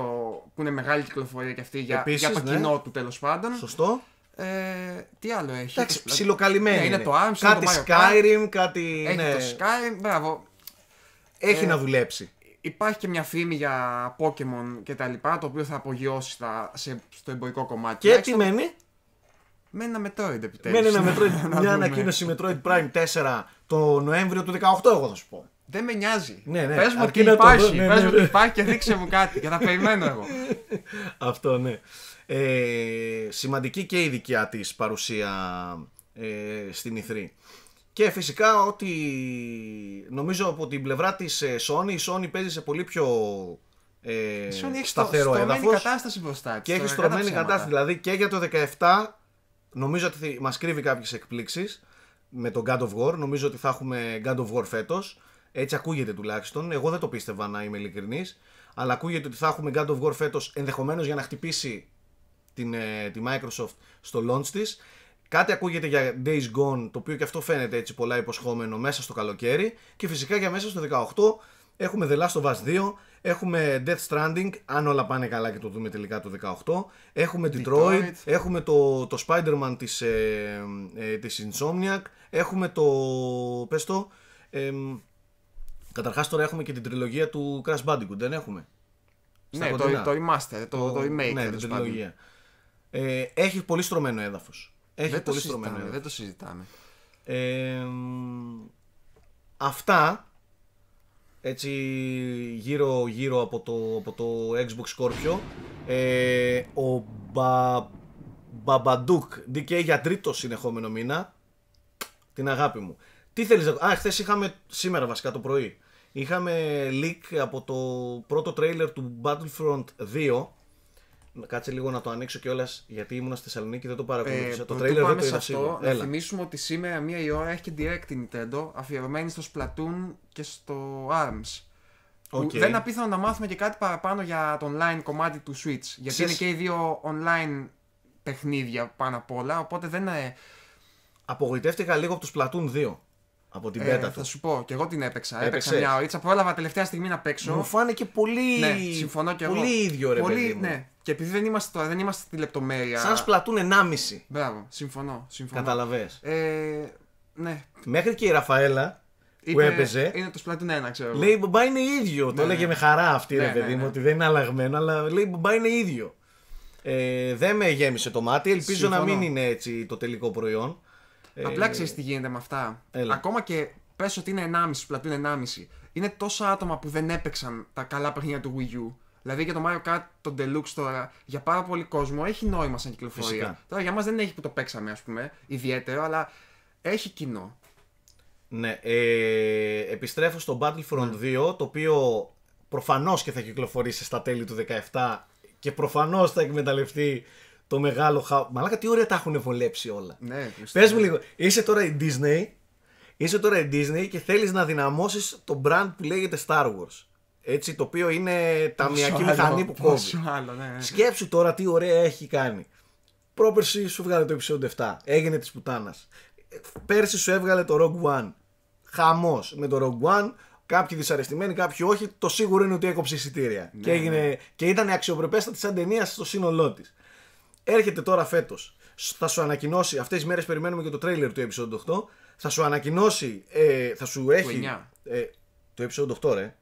που είναι μεγάλη κυκλοφορία και αυτή για, για το ναι. κοινό του τέλος πάντων. Σωστό. Ε, τι άλλο έχει. Εντάξει, ψιλοκαλυμμένη. Ναι, είναι το Arms, κάτι το Skyrim, κάτι. Έχει ναι. το Skyrim, μπράβο. Έχει ε, να δουλέψει. Υπάρχει και μια φήμη για Pokémon και τα λοιπά, το οποίο θα απογειώσει στα, σε, στο εμπορικό κομμάτι. Και τι μένει. Μένει ένα Metroid επιτέλους. Μένει ένα Metroid. μια ανακοίνωση Metroid Prime 4 το Νοέμβριο του 18, εγώ θα σου πω. Δεν με νοιάζει. Ναι, ναι. Πες μου τι υπάρχει, ναι, ναι, ναι. Πες μου ναι, ότι ναι. υπάρχει και δείξε μου κάτι και θα περιμένω εγώ. Αυτό ναι. Ε, σημαντική και η δικιά της παρουσία ε, στην Ιθρή. Και φυσικά ότι νομίζω από την πλευρά της ε, Sony, η Sony παίζει σε πολύ πιο ε, Sony σταθερό έχει έδαφος. κατάσταση μπροστά Και έχει στρωμένη κατάσταση. Δηλαδή και για το 17 νομίζω ότι μας κρύβει κάποιες εκπλήξεις με τον God of War. Νομίζω ότι θα έχουμε God of War φέτος. Έτσι ακούγεται τουλάχιστον. Εγώ δεν το πίστευα να είμαι ειλικρινής. Αλλά ακούγεται ότι θα έχουμε God of War φέτος ενδεχομένως για να χτυπήσει την, ε, τη Microsoft στο launch της. Κάτι ακούγεται για Days Gone, το οποίο και αυτό φαίνεται έτσι πολλά υποσχόμενο μέσα στο καλοκαίρι. Και φυσικά για μέσα στο 18 έχουμε The Last of Us 2, έχουμε Death Stranding, αν όλα πάνε καλά και το δούμε τελικά το 18. Έχουμε Detroit, Detroit. έχουμε το, το Spider-Man της, ε, ε, της Insomniac, έχουμε το, πες το, καταρχάς τώρα έχουμε και την τριλογία του Crash Bandicoot, δεν έχουμε. ναι, το, το Remaster, το, το, το ναι, την τριλογία. Ε, έχει πολύ στρωμένο έδαφος. Έχει δεν πολύ στρωμένο έδαφος. Δεν το συζητάμε. Ε, αυτά έτσι γύρω γύρω από το, από το Xbox Scorpio ε, ο Μπα, Μπαμπαντούκ DK για τρίτο συνεχόμενο μήνα την αγάπη μου τι θέλεις να... Α, χθες είχαμε, σήμερα βασικά το πρωί, είχαμε leak από το πρώτο trailer του Battlefront 2 Κάτσε λίγο να το ανοίξω κιόλας γιατί ήμουν στη Θεσσαλονίκη δεν το παρακολούθησα. Ε, το τρέιλερ δεν το είδα Να θυμίσουμε ότι σήμερα μία η ώρα έχει και direct την Nintendo αφιερωμένη στο Splatoon και στο ARMS. Okay. δεν απίθανο να μάθουμε και κάτι παραπάνω για το online κομμάτι του Switch. Γιατί είναι και οι δύο online παιχνίδια πάνω απ' όλα. Οπότε δεν. είναι. Απογοητεύτηκα λίγο από το Splatoon 2. Από την ε, πέτα του. Θα σου πω, και εγώ την έπαιξα. Έπαιξα, έπαιξα μια ώρα. Πρόλαβα τελευταία στιγμή να παίξω. Μου φάνηκε πολύ. Ναι, πολύ ίδιο ρε ναι. Και επειδή δεν είμαστε τώρα, δεν είμαστε στη λεπτομέρεια. Σαν σπλατούν 1,5. Μπράβο, συμφωνώ. συμφωνώ. Καταλαβέ. Ε, ναι. Μέχρι και η Ραφαέλα που έπαιζε. Είναι το σπλατούν 1, ξέρω. Λέει μπομπά είναι ίδιο. Ναι, το έλεγε ναι. με χαρά αυτή, ναι, ρε παιδί ναι, μου, ναι. ότι δεν είναι αλλαγμένο, αλλά λέει μπομπά είναι ίδιο. Ε, δεν με γέμισε το μάτι. Ελπίζω Συμφωνώ. να μην είναι έτσι το τελικό προϊόν. Ε, Απλά ε, ξέρεις τι γίνεται με αυτά. Έλα. Ακόμα και πες ότι είναι 1,5, σπλατούν 1,5. Είναι τόσα άτομα που δεν έπαιξαν τα καλά παιχνίδια του Wii U Δηλαδή για το Mario Kart, τον Deluxe τώρα, για πάρα πολύ κόσμο έχει νόημα σαν κυκλοφορία. Τώρα για μας δεν έχει που το παίξαμε, ας πούμε, ιδιαίτερο, αλλά έχει κοινό. Ναι. Ε, επιστρέφω στο Battlefront 2, ναι. το οποίο προφανώς και θα κυκλοφορήσει στα τέλη του 17 και προφανώς θα εκμεταλλευτεί το μεγάλο χάο. Μαλάκα, τι ωραία τα έχουν βολέψει όλα. Ναι, Πες μου λίγο, είσαι τώρα η Disney. Είσαι τώρα η Disney και θέλεις να δυναμώσεις το brand που λέγεται Star Wars. Έτσι, το οποίο είναι ταμιακή μηχανή που κόβει. Άλλο, ναι, ναι. Σκέψου τώρα τι ωραία έχει κάνει. Πρόπερση σου έβγαλε το επεισόδιο 7. Έγινε της πουτάνας. Πέρσι σου έβγαλε το Rogue One. Χαμός με το Rogue One. Κάποιοι δυσαρεστημένοι, κάποιοι όχι. Το σίγουρο είναι ότι έκοψε εισιτήρια. Ναι, και, έγινε... ναι. και ήταν αξιοπρεπέστατη σαν ταινία στο σύνολό της. Έρχεται τώρα φέτος. Θα σου ανακοινώσει. Αυτές τις μέρες περιμένουμε και το τρέιλερ του επεισόδιο 8. Θα σου ανακοινώσει. Ε, θα σου έχει. Ε, το ε, επεισόδιο 8, ρε.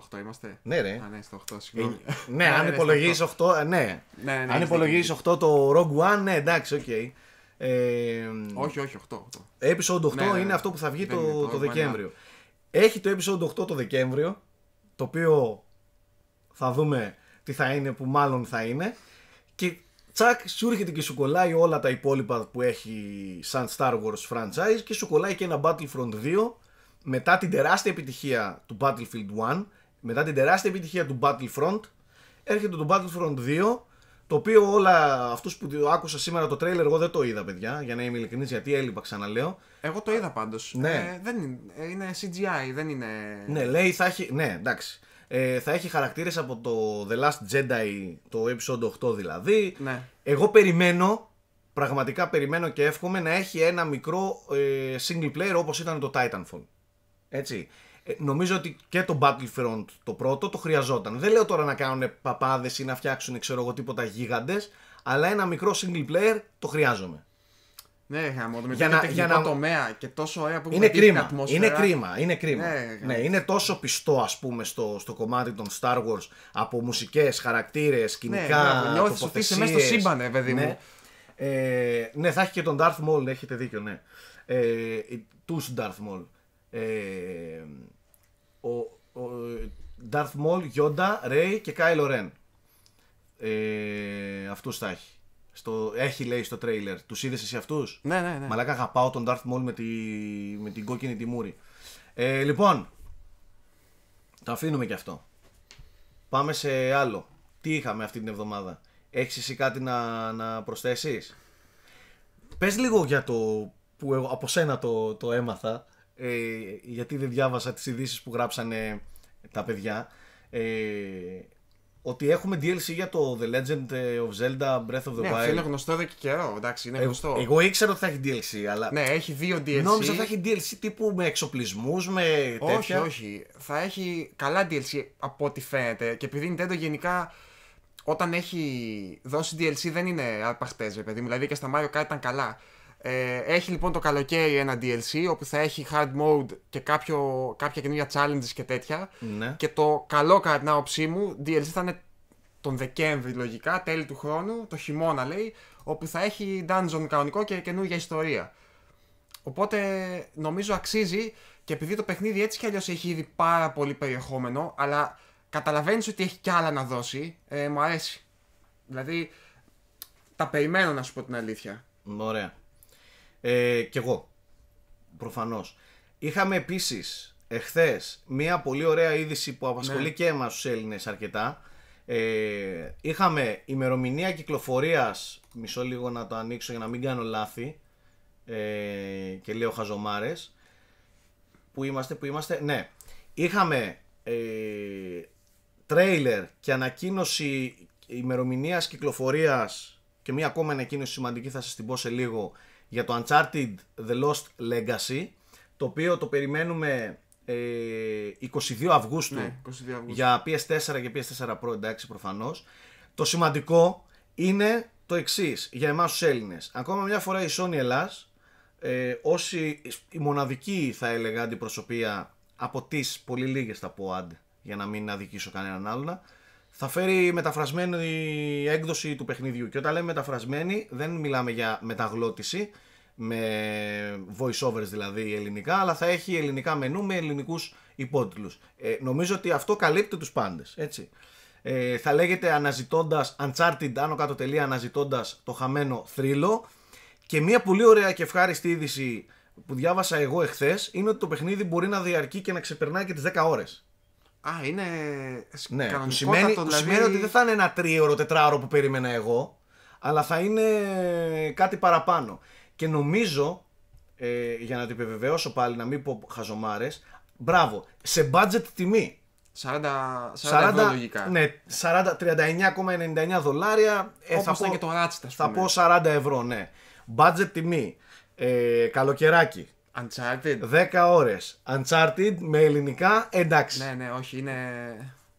Στο 8 είμαστε. Ναι, ρε. ναι, στο 8, συγγνώμη. Ε, ναι, αν ναι, υπολογίζει 8, ναι. ναι, ναι αν υπολογίζει 8 το Rogue One, ναι, εντάξει, οκ. Ε, όχι, όχι, 8. 8. Episode 8 ναι, ναι, είναι αυτό που θα βγει το, το, το Δεκέμβριο. Έχει το episode 8 το Δεκέμβριο, το οποίο θα δούμε τι θα είναι, που μάλλον θα είναι. Και τσακ, σου έρχεται και σου κολλάει όλα τα υπόλοιπα που έχει σαν Star Wars franchise και σου κολλάει και ένα Battlefront 2 μετά την τεράστια επιτυχία του Battlefield 1 μετά την τεράστια επιτυχία του Battlefront, έρχεται το Battlefront 2, το οποίο όλα αυτούς που άκουσα σήμερα το τρέιλερ, εγώ δεν το είδα, παιδιά, για να είμαι ειλικρινής, γιατί έλειπα, ξαναλέω. Εγώ το είδα πάντως. Ναι. Ε, δεν ε, είναι, CGI, δεν είναι. Ναι, λέει θα έχει. Ναι, εντάξει. Ε, θα έχει χαρακτήρες από το The Last Jedi, το episode 8 δηλαδή. Ναι. Εγώ περιμένω, πραγματικά περιμένω και εύχομαι να έχει ένα μικρό ε, single player όπως ήταν το Titanfall. Έτσι. Ε, νομίζω ότι και το Battlefront το πρώτο το χρειαζόταν. Δεν λέω τώρα να κάνουν παπάδες ή να φτιάξουν ξέρω εγώ τίποτα γίγαντες, αλλά ένα μικρό single player το χρειάζομαι. Ναι, χαμό, το για να, για να... τομέα και τόσο ωραία που είναι κρίμα, ατμόσφαιρα. Είναι κρίμα, είναι κρίμα. Ναι, ναι, είναι τόσο πιστό ας πούμε στο, στο κομμάτι των Star Wars από μουσικές, χαρακτήρες, σκηνικά, ναι, ναι, ότι είσαι μέσα στο σύμπαν, παιδί ναι. μου. Ε, ναι, θα έχει και τον Darth Maul, έχετε δίκιο, ναι. Ε, Darth Maul. Ε, ο, ο Darth Maul, Yoda, Ρέι και Kylo Ren. Ε, αυτούς θα έχει. Στο, έχει λέει στο τρέιλερ. Τους είδες εσύ αυτούς Ναι, ναι, ναι. Μαλάκα αγαπάω τον Darth Maul με, τη, με την κόκκινη τη Ε, λοιπόν, το αφήνουμε και αυτό. Πάμε σε άλλο. Τι είχαμε αυτή την εβδομάδα. Έχεις εσύ κάτι να, να προσθέσεις. Πες λίγο για το που εγώ, από σένα το, το έμαθα ε, γιατί δεν διάβασα τις ειδήσεις που γράψανε τα παιδιά ε, ότι έχουμε DLC για το The Legend of Zelda Breath of the ναι, Wild. είναι γνωστό εδώ και καιρό, εντάξει, είναι ε, γνωστό. Ε, εγώ ήξερα ότι θα έχει DLC, αλλά. Ναι, έχει δύο DLC. Νόμιζα ότι θα έχει DLC τύπου με εξοπλισμούς, με τέτοια. Όχι, όχι. Θα έχει καλά DLC από ό,τι φαίνεται. Και επειδή είναι τέτοιο γενικά όταν έχει δώσει DLC δεν είναι αρπαχτές, παιδί μου. Δηλαδή και στα Mario Kart ήταν καλά. Ε, έχει λοιπόν το καλοκαίρι ένα DLC όπου θα έχει hard mode και κάποιο, κάποια καινούργια challenges και τέτοια. Ναι. Και το καλό κατά την άποψή μου DLC θα είναι τον Δεκέμβρη λογικά, τέλη του χρόνου, το χειμώνα λέει, όπου θα έχει dungeon κανονικό και καινούργια ιστορία. Οπότε νομίζω αξίζει και επειδή το παιχνίδι έτσι κι αλλιώς έχει ήδη πάρα πολύ περιεχόμενο, αλλά καταλαβαίνεις ότι έχει κι άλλα να δώσει, ε, μου αρέσει. Δηλαδή, τα περιμένω να σου πω την αλήθεια. Ωραία. Ε, κι εγώ. Προφανώς. Είχαμε επίσης εχθές, μία πολύ ωραία είδηση που απασχολεί ναι. και εμάς τους Έλληνες αρκετά. Ε, είχαμε ημερομηνία κυκλοφορίας. Μισό λίγο να το ανοίξω για να μην κάνω λάθη. Ε, και λέω χαζομάρες. Πού είμαστε, πού είμαστε. Ναι. Είχαμε ε, τρέιλερ και ανακοίνωση ημερομηνίας κυκλοφορίας και μία ακόμα ανακοίνωση σημαντική θα σας την πω σε λίγο για το Uncharted The Lost Legacy, το οποίο το περιμένουμε ε, 22 Αυγούστου, 22 ναι, Αυγούστου για PS4 και PS4 Pro, εντάξει προφανώς. Το σημαντικό είναι το εξής για εμάς τους Έλληνες. Ακόμα μια φορά η Sony Ελλάς, ε, όσοι, η μοναδική θα έλεγα αντιπροσωπεία από τις πολύ λίγες θα πω άντε, για να μην αδικήσω κανέναν άλλον, θα φέρει μεταφρασμένη έκδοση του παιχνιδιού. Και όταν λέμε μεταφρασμένη, δεν μιλάμε για μεταγλώτηση, με voiceovers δηλαδή ελληνικά, αλλά θα έχει ελληνικά μενού με ελληνικούς υπότιτλους. Ε, νομίζω ότι αυτό καλύπτει τους πάντες. Ε, θα λέγεται αναζητώντας Uncharted, άνω κάτω τελεία, αναζητώντας το χαμένο θρύλο. Και μια πολύ ωραία και ευχάριστη είδηση που διάβασα εγώ εχθές είναι ότι το παιχνίδι μπορεί να διαρκεί και να ξεπερνάει και τις 10 ώρες. Α, είναι ναι, που σημαίνει, δηλαδή... σημαίνει ότι δεν θα είναι ένα τρίωρο, τετράωρο που περίμενα εγώ, αλλά θα είναι κάτι παραπάνω. Και νομίζω, ε, για να το επιβεβαιώσω πάλι, να μην πω χαζομάρες, μπράβο, σε budget τιμή. 40, 40, λογικά. Ναι, 39,99 δολάρια. Ε, θα και το Ratchet, Θα πω 40 ευρώ, ναι. Budget τιμή. Ε, καλοκαιράκι. Uncharted. 10 ώρες. Uncharted με ελληνικά, εντάξει. Ναι, ναι, όχι, είναι.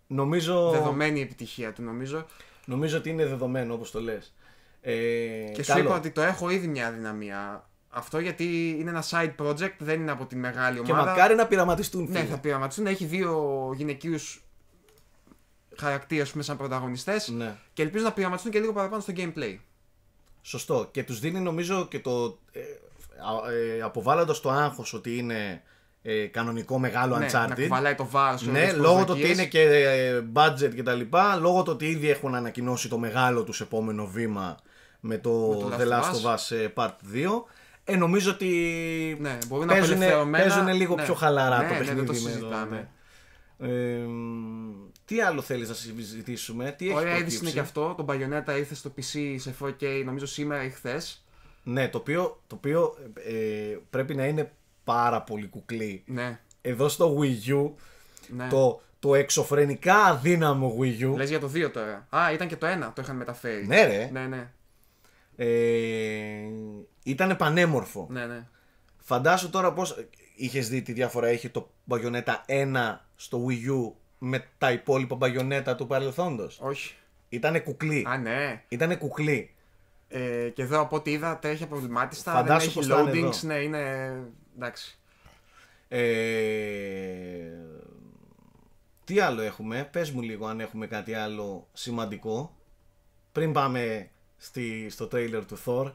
Νομίζω... Δεδομένη η επιτυχία του, νομίζω. Νομίζω ότι είναι δεδομένο, όπως το λες. Ε, και καλό. σου είπα ότι το έχω ήδη μια δυναμία. Αυτό γιατί είναι ένα side project, δεν είναι από τη μεγάλη ομάδα. Και μακάρι να πειραματιστούν. Ναι, θα πειραματιστούν. Έχει δύο γυναικείους χαρακτήρες, α πούμε, σαν πρωταγωνιστές. Ναι. Και ελπίζω να πειραματιστούν και λίγο παραπάνω στο gameplay. Σωστό. Και τους δίνει, νομίζω, και το. Ε, ε, Αποβάλλοντας το άγχος ότι είναι ε, κανονικό μεγάλο ναι, Uncharted. Να κουβαλάει το βάρος. Ναι, λόγω του ότι είναι και ε, budget και τα λοιπά, λόγω του ότι ήδη έχουν ανακοινώσει το μεγάλο τους επόμενο βήμα με το, με το The Last of Us ε, Part 2. Ε, νομίζω ότι ναι, μπορεί παίζουν, να παίζουν λίγο ναι. πιο χαλαρά ναι, ναι το παιχνίδι. Ναι, το συζητάμε. Ε, τι άλλο θέλεις να συζητήσουμε, τι Ωραία, έχει Ωραία, είναι και αυτό. Το Bayonetta ήρθε στο PC σε 4K νομίζω σήμερα ή χθες. Ναι, το οποίο, το ε, πρέπει να είναι πάρα πολύ κουκλί. Ναι. Εδώ στο Wii U, ναι. το, το εξωφρενικά αδύναμο Wii U. Λες για το 2 τώρα. Α, ήταν και το 1 το είχαν μεταφέρει. Ναι, ρε. Ναι, ναι. Ε, ήταν πανέμορφο. Ναι, ναι. Φαντάσου τώρα πώς είχες δει τη διαφορά έχει το μπαγιονέτα 1 στο Wii U με τα υπόλοιπα μπαγιονέτα του παρελθόντος. Όχι. Ήτανε κουκλί. Α, ναι. Ήτανε κουκλί. Ε, και εδώ από ό,τι είδα τρέχει απροβλημάτιστα. Φαντάσου δεν έχει loadings, ναι, είναι. εντάξει. Ε, τι άλλο έχουμε, πες μου λίγο αν έχουμε κάτι άλλο σημαντικό πριν πάμε στη, στο trailer του Thor.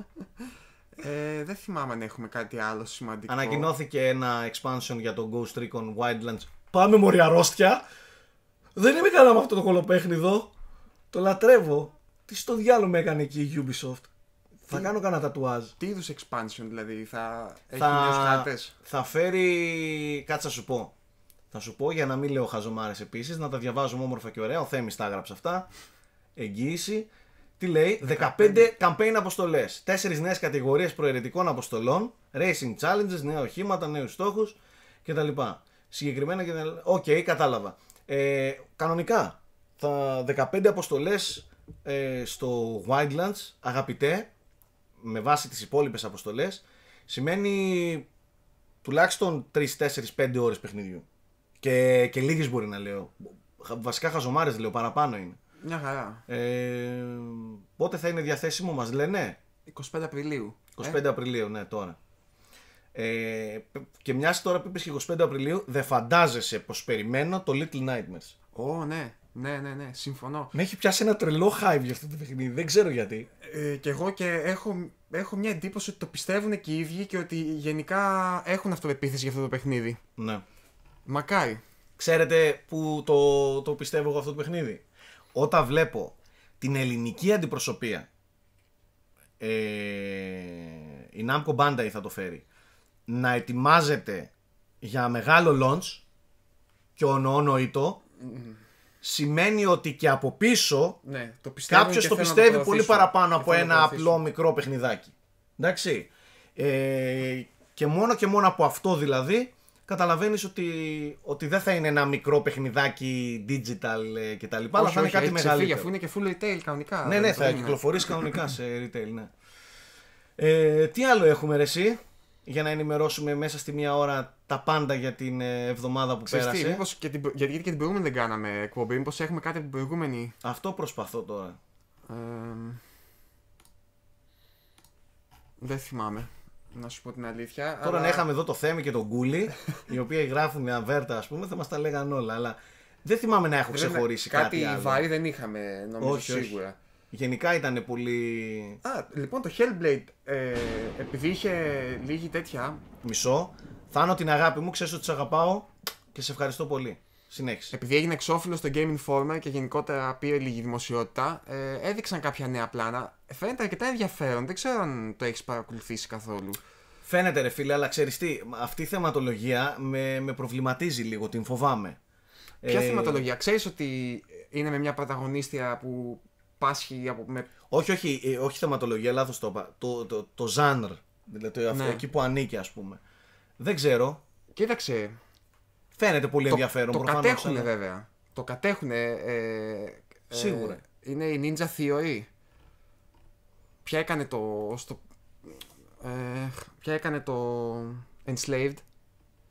ε, δεν θυμάμαι αν έχουμε κάτι άλλο σημαντικό. Ανακοινώθηκε ένα expansion για το Ghost Recon Wildlands. Πάμε μωρή αρρώστια! Δεν είμαι καλά με αυτό το κολοπέχνιδο. Το λατρεύω. Τι στο διάλογο με έκανε εκεί η Ubisoft. Θα κάνω κανένα τατουάζ. Τι είδους expansion δηλαδή θα έχει θα... χάρτες. Θα φέρει. Κάτσε να σου πω. Θα σου πω για να μην λέω χαζομάρες επίσης, να τα διαβάζουμε όμορφα και ωραία. Ο Θέμης τα έγραψε αυτά. Εγγύηση. Τι λέει, 15, 15 campaign αποστολέ. 4 νέες κατηγορίες προαιρετικών αποστολών. Racing challenges, νέα οχήματα, νέους στόχους κτλ. Συγκεκριμένα και Οκ, κατάλαβα. Ε, κανονικά, θα 15 αποστολές ε, στο Wildlands, αγαπητέ, με βάση τις υπόλοιπες αποστολές, σημαίνει τουλάχιστον 3, 4, 5 ώρες παιχνιδιού. Και, και λίγες μπορεί να λέω. Βασικά χαζομάρες λέω, παραπάνω είναι. Μια χαρά. Ε, πότε θα είναι διαθέσιμο μας λένε. 25 Απριλίου. 25 ε. Απριλίου, ναι, τώρα. Ε, και μιας τώρα που είπες και 25 Απριλίου, δεν φαντάζεσαι πως περιμένω το Little Nightmares. Ω, ναι. Ναι, ναι, ναι, συμφωνώ. Με έχει πιάσει ένα τρελό hype για αυτό το παιχνίδι, δεν ξέρω γιατί. Ε, και εγώ και έχω, έχω μια εντύπωση ότι το πιστεύουν και οι ίδιοι και ότι γενικά έχουν αυτοπεποίθηση για αυτό το παιχνίδι. Ναι. Μακάρι. Ξέρετε που το, το πιστεύω εγώ αυτό το παιχνίδι. Όταν βλέπω την ελληνική αντιπροσωπεία, ε, η Namco Bandai θα το φέρει, να ετοιμάζεται για μεγάλο launch και ο νοήτο σημαίνει ότι και από πίσω ναι, το κάποιος το πιστεύει το πολύ παραπάνω από ένα απλό μικρό παιχνιδάκι. Εντάξει. Ε, και μόνο και μόνο από αυτό δηλαδή καταλαβαίνεις ότι, ότι δεν θα είναι ένα μικρό παιχνιδάκι digital ε, κτλ. αλλά θα είναι κάτι μεγάλο. μεγαλύτερο. αφού είναι και full retail κανονικά. Ναι, ναι, θα κυκλοφορήσει κανονικά σε retail, ναι. Ε, τι άλλο έχουμε ρε εσύ, για να ενημερώσουμε μέσα στη μία ώρα τα πάντα για την ε, εβδομάδα που Ξέρεις πέρασε. Τι, μήπως και την, γιατί, γιατί και την προηγούμενη δεν κάναμε εκπομπή, μήπως έχουμε κάτι από την προηγούμενη. Αυτό προσπαθώ τώρα. Ε, δεν θυμάμαι. Να σου πω την αλήθεια. Τώρα αλλά... να είχαμε εδώ το Θέμη και τον Κούλι, οι οποίοι γράφουν αβέρτα, ας πούμε, θα μας τα λέγαν όλα. Αλλά δεν θυμάμαι να έχω ξεχωρίσει κάτι. Κάτι βαρύ δεν είχαμε, νομίζω όχι, σίγουρα. Όχι. Γενικά ήταν πολύ. Α, λοιπόν το Hellblade, ε, επειδή είχε λίγη τέτοια. Μισό. Θάνω την αγάπη μου, ξέρω ότι σε αγαπάω και σε ευχαριστώ πολύ. Συνέχισε. Επειδή έγινε εξώφυλλος στο Game Informer και γενικότερα πήρε λίγη δημοσιότητα, ε, έδειξαν κάποια νέα πλάνα. Φαίνεται αρκετά ενδιαφέρον. Δεν ξέρω αν το έχεις παρακολουθήσει καθόλου. Φαίνεται ρε φίλε, αλλά ξέρεις τι, αυτή η θεματολογία με, με προβληματίζει λίγο, την φοβάμαι. Ποια ε, θεματολογία, ξέρεις ότι είναι με μια πρωταγωνίστρια που πάσχει από. Με... Όχι, όχι, ε, όχι θεματολογία, λάθος το είπα. Το, το, το, το ζάνρ. Δηλαδή ναι. εκεί που ανήκει, ας πούμε. Δεν ξέρω. Κοίταξε. Φαίνεται πολύ ενδιαφέρον. Το προφανώς, κατέχουνε βέβαια. Το κατέχουνε. Ε, ε, Σίγουρα. είναι η Ninja Theory. Ποια έκανε το... Στο, ε, ποια έκανε το Enslaved.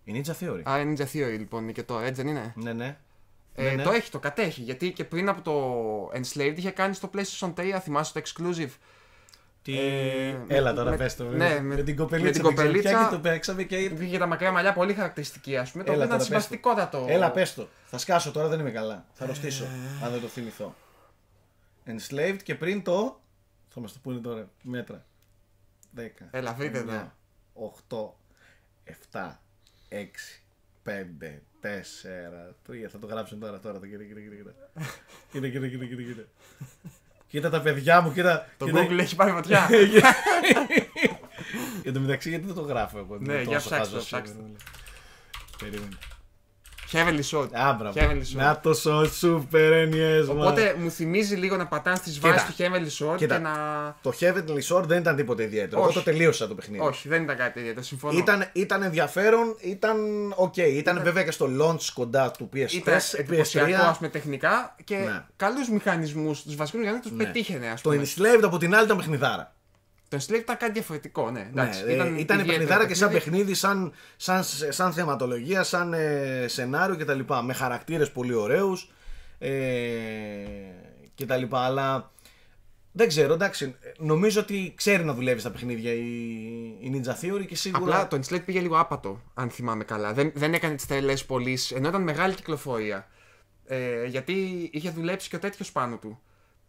Η Ninja Theory. Α, η Ninja Theory λοιπόν και το έτσι δεν είναι. Ναι, ναι. Ε, ναι, ναι, Το έχει, το κατέχει. Γιατί και πριν από το Enslaved είχε κάνει στο PlayStation 3, θυμάσαι το exclusive ε, Έλα τώρα, με, πες το. Ναι, με, την κοπελίτσα. Με την κοπελίτσα και το παίξαμε και. Βγήκε τα μακριά μαλλιά, πολύ χαρακτηριστική, ας πούμε. Έλα, το ήταν Έλα, πες το. Θα σκάσω τώρα, δεν είμαι καλά. Θα αρρωστήσω, αν δεν το θυμηθώ. Enslaved και πριν το. Θα μας το πούνε τώρα, μέτρα. 10. Έλα, βρείτε εδώ. 8, 7, 6, 5, 4, 3, θα το γράψουμε τώρα, τώρα, κοίτα, κοίτα, κοίτα, κοίτα, κοίτα, κοίτα κοίτα τα παιδιά μου, κοίτα. Το Google έχει πάει ματιά. Για το μεταξύ, γιατί δεν το γράφω εγώ. Ναι, για ψάξτε, ψάξτε. Περίμενε. Heavenly Sword. Heavenly Να το Sword Super NES, Οπότε μου θυμίζει λίγο να πατάς τις βάσεις του Heavenly Sword και να. Το Heavenly Sword δεν ήταν τίποτα ιδιαίτερο. Εγώ το τελείωσα το παιχνίδι. Όχι, δεν ήταν κάτι ιδιαίτερο. Συμφωνώ. Ήταν, ήταν ενδιαφέρον, ήταν οκ. Okay. Ήταν, βέβαια και στο launch κοντά του ps 3 Ήταν εντυπωσιακό, ας πούμε, τεχνικά και ναι. καλούς μηχανισμούς, τους βασικούς μηχανισμούς τους ναι. πετύχαινε, ας πούμε. Το Inslaved από την άλλη ήταν παιχνιδάρα. Το Slayer ήταν κάτι διαφορετικό, ναι. ναι εντάξει, ναι ήταν, ήταν παιχνιδάρα και σαν δηλαδή- παιχνίδι, σαν, σαν, σαν θεματολογία, σαν ε, σενάριο κτλ. Με χαρακτήρες πολύ ωραίους ε, κτλ. Αλλά δεν ξέρω, εντάξει. Νομίζω ότι ξέρει να δουλεύει στα παιχνίδια η, η Ninja Theory και σίγουρα. Απλά το Slayer πήγε λίγο άπατο, αν θυμάμαι καλά. Δεν, δεν έκανε τις τρελές πωλήσεις, ενώ ήταν μεγάλη κυκλοφορία. Ε, γιατί είχε δουλέψει και ο τέτοιος πάνω του.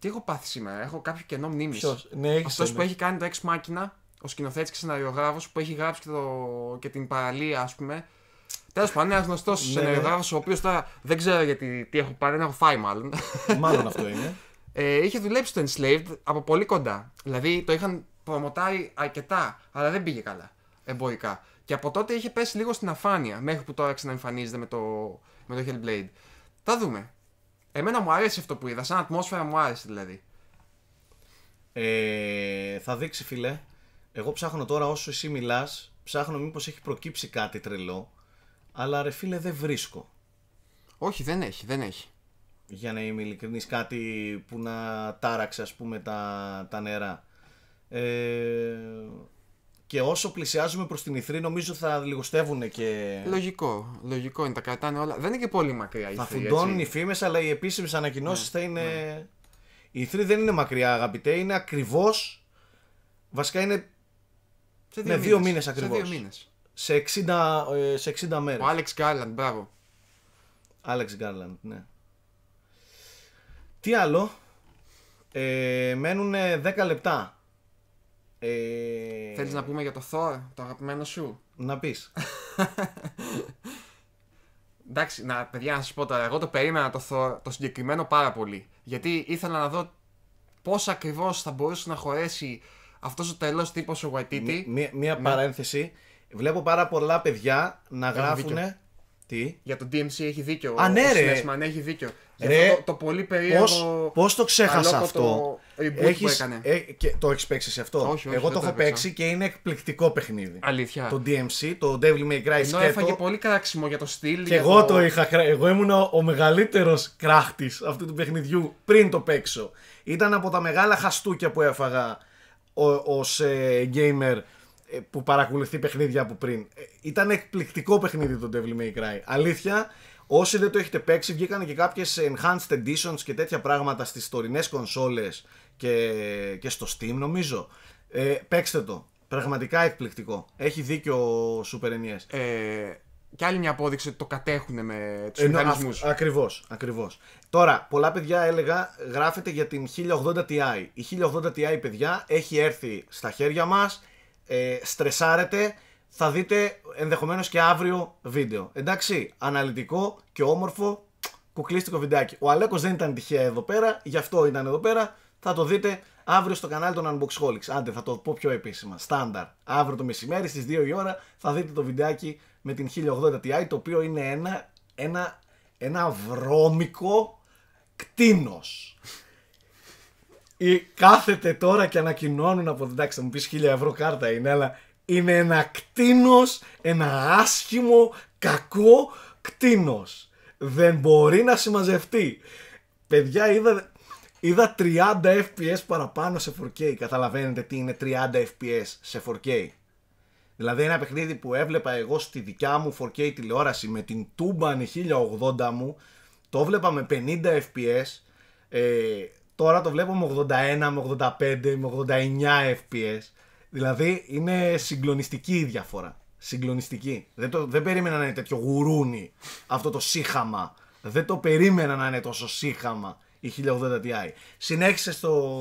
Τι έχω πάθει σήμερα, έχω κάποιο κενό μνήμης. Ναι, Αυτό που έχει κάνει το Ex Machina, ο σκηνοθέτης και σεναριογράφος που έχει γράψει και, το... την παραλία, ας πούμε. Τέλος πάντων, ένας γνωστός ναι. ναι. σεναριογράφος, ο οποίος τώρα δεν ξέρω γιατί τι έχω πάρει, δεν έχω φάει μάλλον. Μάλλον αυτό είναι. Ε, είχε δουλέψει το Enslaved από πολύ κοντά. Δηλαδή το είχαν προμοτάρει αρκετά, αλλά δεν πήγε καλά εμπορικά. Και από τότε είχε πέσει λίγο στην αφάνεια, μέχρι που τώρα ξαναεμφανίζεται με το, με το Hellblade. Θα δούμε. Εμένα μου αρέσει αυτό που είδα, σαν ατμόσφαιρα μου άρεσε δηλαδή. Ε, θα δείξει φίλε. Εγώ ψάχνω τώρα όσο εσύ μιλάς, ψάχνω μήπως έχει προκύψει κάτι τρελό. Αλλά ρε φίλε δεν βρίσκω. Όχι δεν έχει, δεν έχει. Για να είμαι ειλικρινής κάτι που να τάραξε ας πούμε τα, τα νερά. Ε, και όσο πλησιάζουμε προς την Ιθρή, νομίζω θα λιγοστεύουν και. Λογικό. Λογικό είναι, τα κρατάνε όλα. Δεν είναι και πολύ μακριά η Θα φουντώνουν οι φήμες, αλλά οι επίσημες ανακοινώσεις ναι, θα είναι. Ναι. Η Ιθρή δεν είναι μακριά, αγαπητέ, είναι ακριβώς. Βασικά είναι. Σε δύο με μήνες. δύο μήνες ακριβώ. Σε, δύο μήνες. σε 60, ε, σε 60 μέρες. Ο Alex Garland, μπράβο. Alex Garland, ναι. Τι άλλο. Ε, μένουν 10 λεπτά ε... Θέλεις να πούμε για το Thor, το αγαπημένο σου. Να πεις. Εντάξει, να, παιδιά, να σας πω τώρα. Εγώ το περίμενα το, Thor, το συγκεκριμένο πάρα πολύ. Γιατί ήθελα να δω πώς ακριβώς θα μπορούσε να χωρέσει αυτός ο τελός τύπος ο Waititi. Μία, παρένθεση. Βλέπω πάρα πολλά παιδιά να γράφουν. Τι? Για το DMC έχει δίκιο. Α, ο, ναι, έχει δίκιο. Ρε, το, το, πολύ Πώς, το ξέχασα αυτό. Ε, το Έχεις, που έκανε. και, το έχεις παίξει σε αυτό. Όχι, όχι, Εγώ το έχω έπαιξα. παίξει και είναι εκπληκτικό παιχνίδι. Αλήθεια. Το DMC, το Devil May Cry Ενώ σκέτο. έφαγε πολύ κράξιμο για το στυλ. Και εγώ το... είχα. Εγώ ήμουν ο μεγαλύτερος κράχτης αυτού του παιχνιδιού πριν το παίξω. Ήταν από τα μεγάλα χαστούκια που έφαγα ως ε, gamer ε, που παρακολουθεί παιχνίδια από πριν. Ε, ήταν εκπληκτικό παιχνίδι το Devil May Cry. Αλήθεια, Όσοι δεν το έχετε παίξει, βγήκαν και κάποιες enhanced editions και τέτοια πράγματα στις τωρινές κονσόλες και, και στο Steam νομίζω. Ε, παίξτε το. Πραγματικά εκπληκτικό. Έχει δίκιο ο Super NES. Ε, και άλλη μια απόδειξη ότι το κατέχουν με τους μηχανισμού. Ακριβώς, ακριβώς. Τώρα, πολλά παιδιά έλεγα γράφεται για την 1080 Ti. Η 1080 Ti, παιδιά, έχει έρθει στα χέρια μας, ε, στρεσάρεται, θα δείτε ενδεχομένως και αύριο βίντεο. Εντάξει, αναλυτικό και όμορφο κουκλίστικο βιντεάκι. Ο Αλέκος δεν ήταν τυχαία εδώ πέρα, γι' αυτό ήταν εδώ πέρα. Θα το δείτε αύριο στο κανάλι των Unboxholics. Άντε, θα το πω πιο επίσημα. Στάνταρ. Αύριο το μεσημέρι στις 2 η ώρα θα δείτε το βιντεάκι με την 1080 Ti, το οποίο είναι ένα, ένα, ένα βρώμικο κτίνος. Ή κάθεται τώρα και ανακοινώνουν από εντάξει θα μου πεις 1000 ευρώ κάρτα είναι αλλά είναι ένα κτίνος, ένα άσχημο, κακό κτίνος. Δεν μπορεί να συμμαζευτεί. Παιδιά είδα, είδα 30 fps παραπάνω σε 4K. Καταλαβαίνετε τι είναι 30 fps σε 4K. Δηλαδή ένα παιχνίδι που έβλεπα εγώ στη δικιά μου 4K τηλεόραση με την τούμπανη 1080 μου το βλέπα με 50 fps ε, τώρα το βλέπω με 81, με 85, με 89 fps Δηλαδή είναι συγκλονιστική η διαφορά. Συγκλονιστική. Δεν, το, δεν περίμενα να είναι τέτοιο γουρούνι αυτό το σύχαμα. Δεν το περίμενα να είναι τόσο σύχαμα η 1080 Ti. Συνέχισε στο.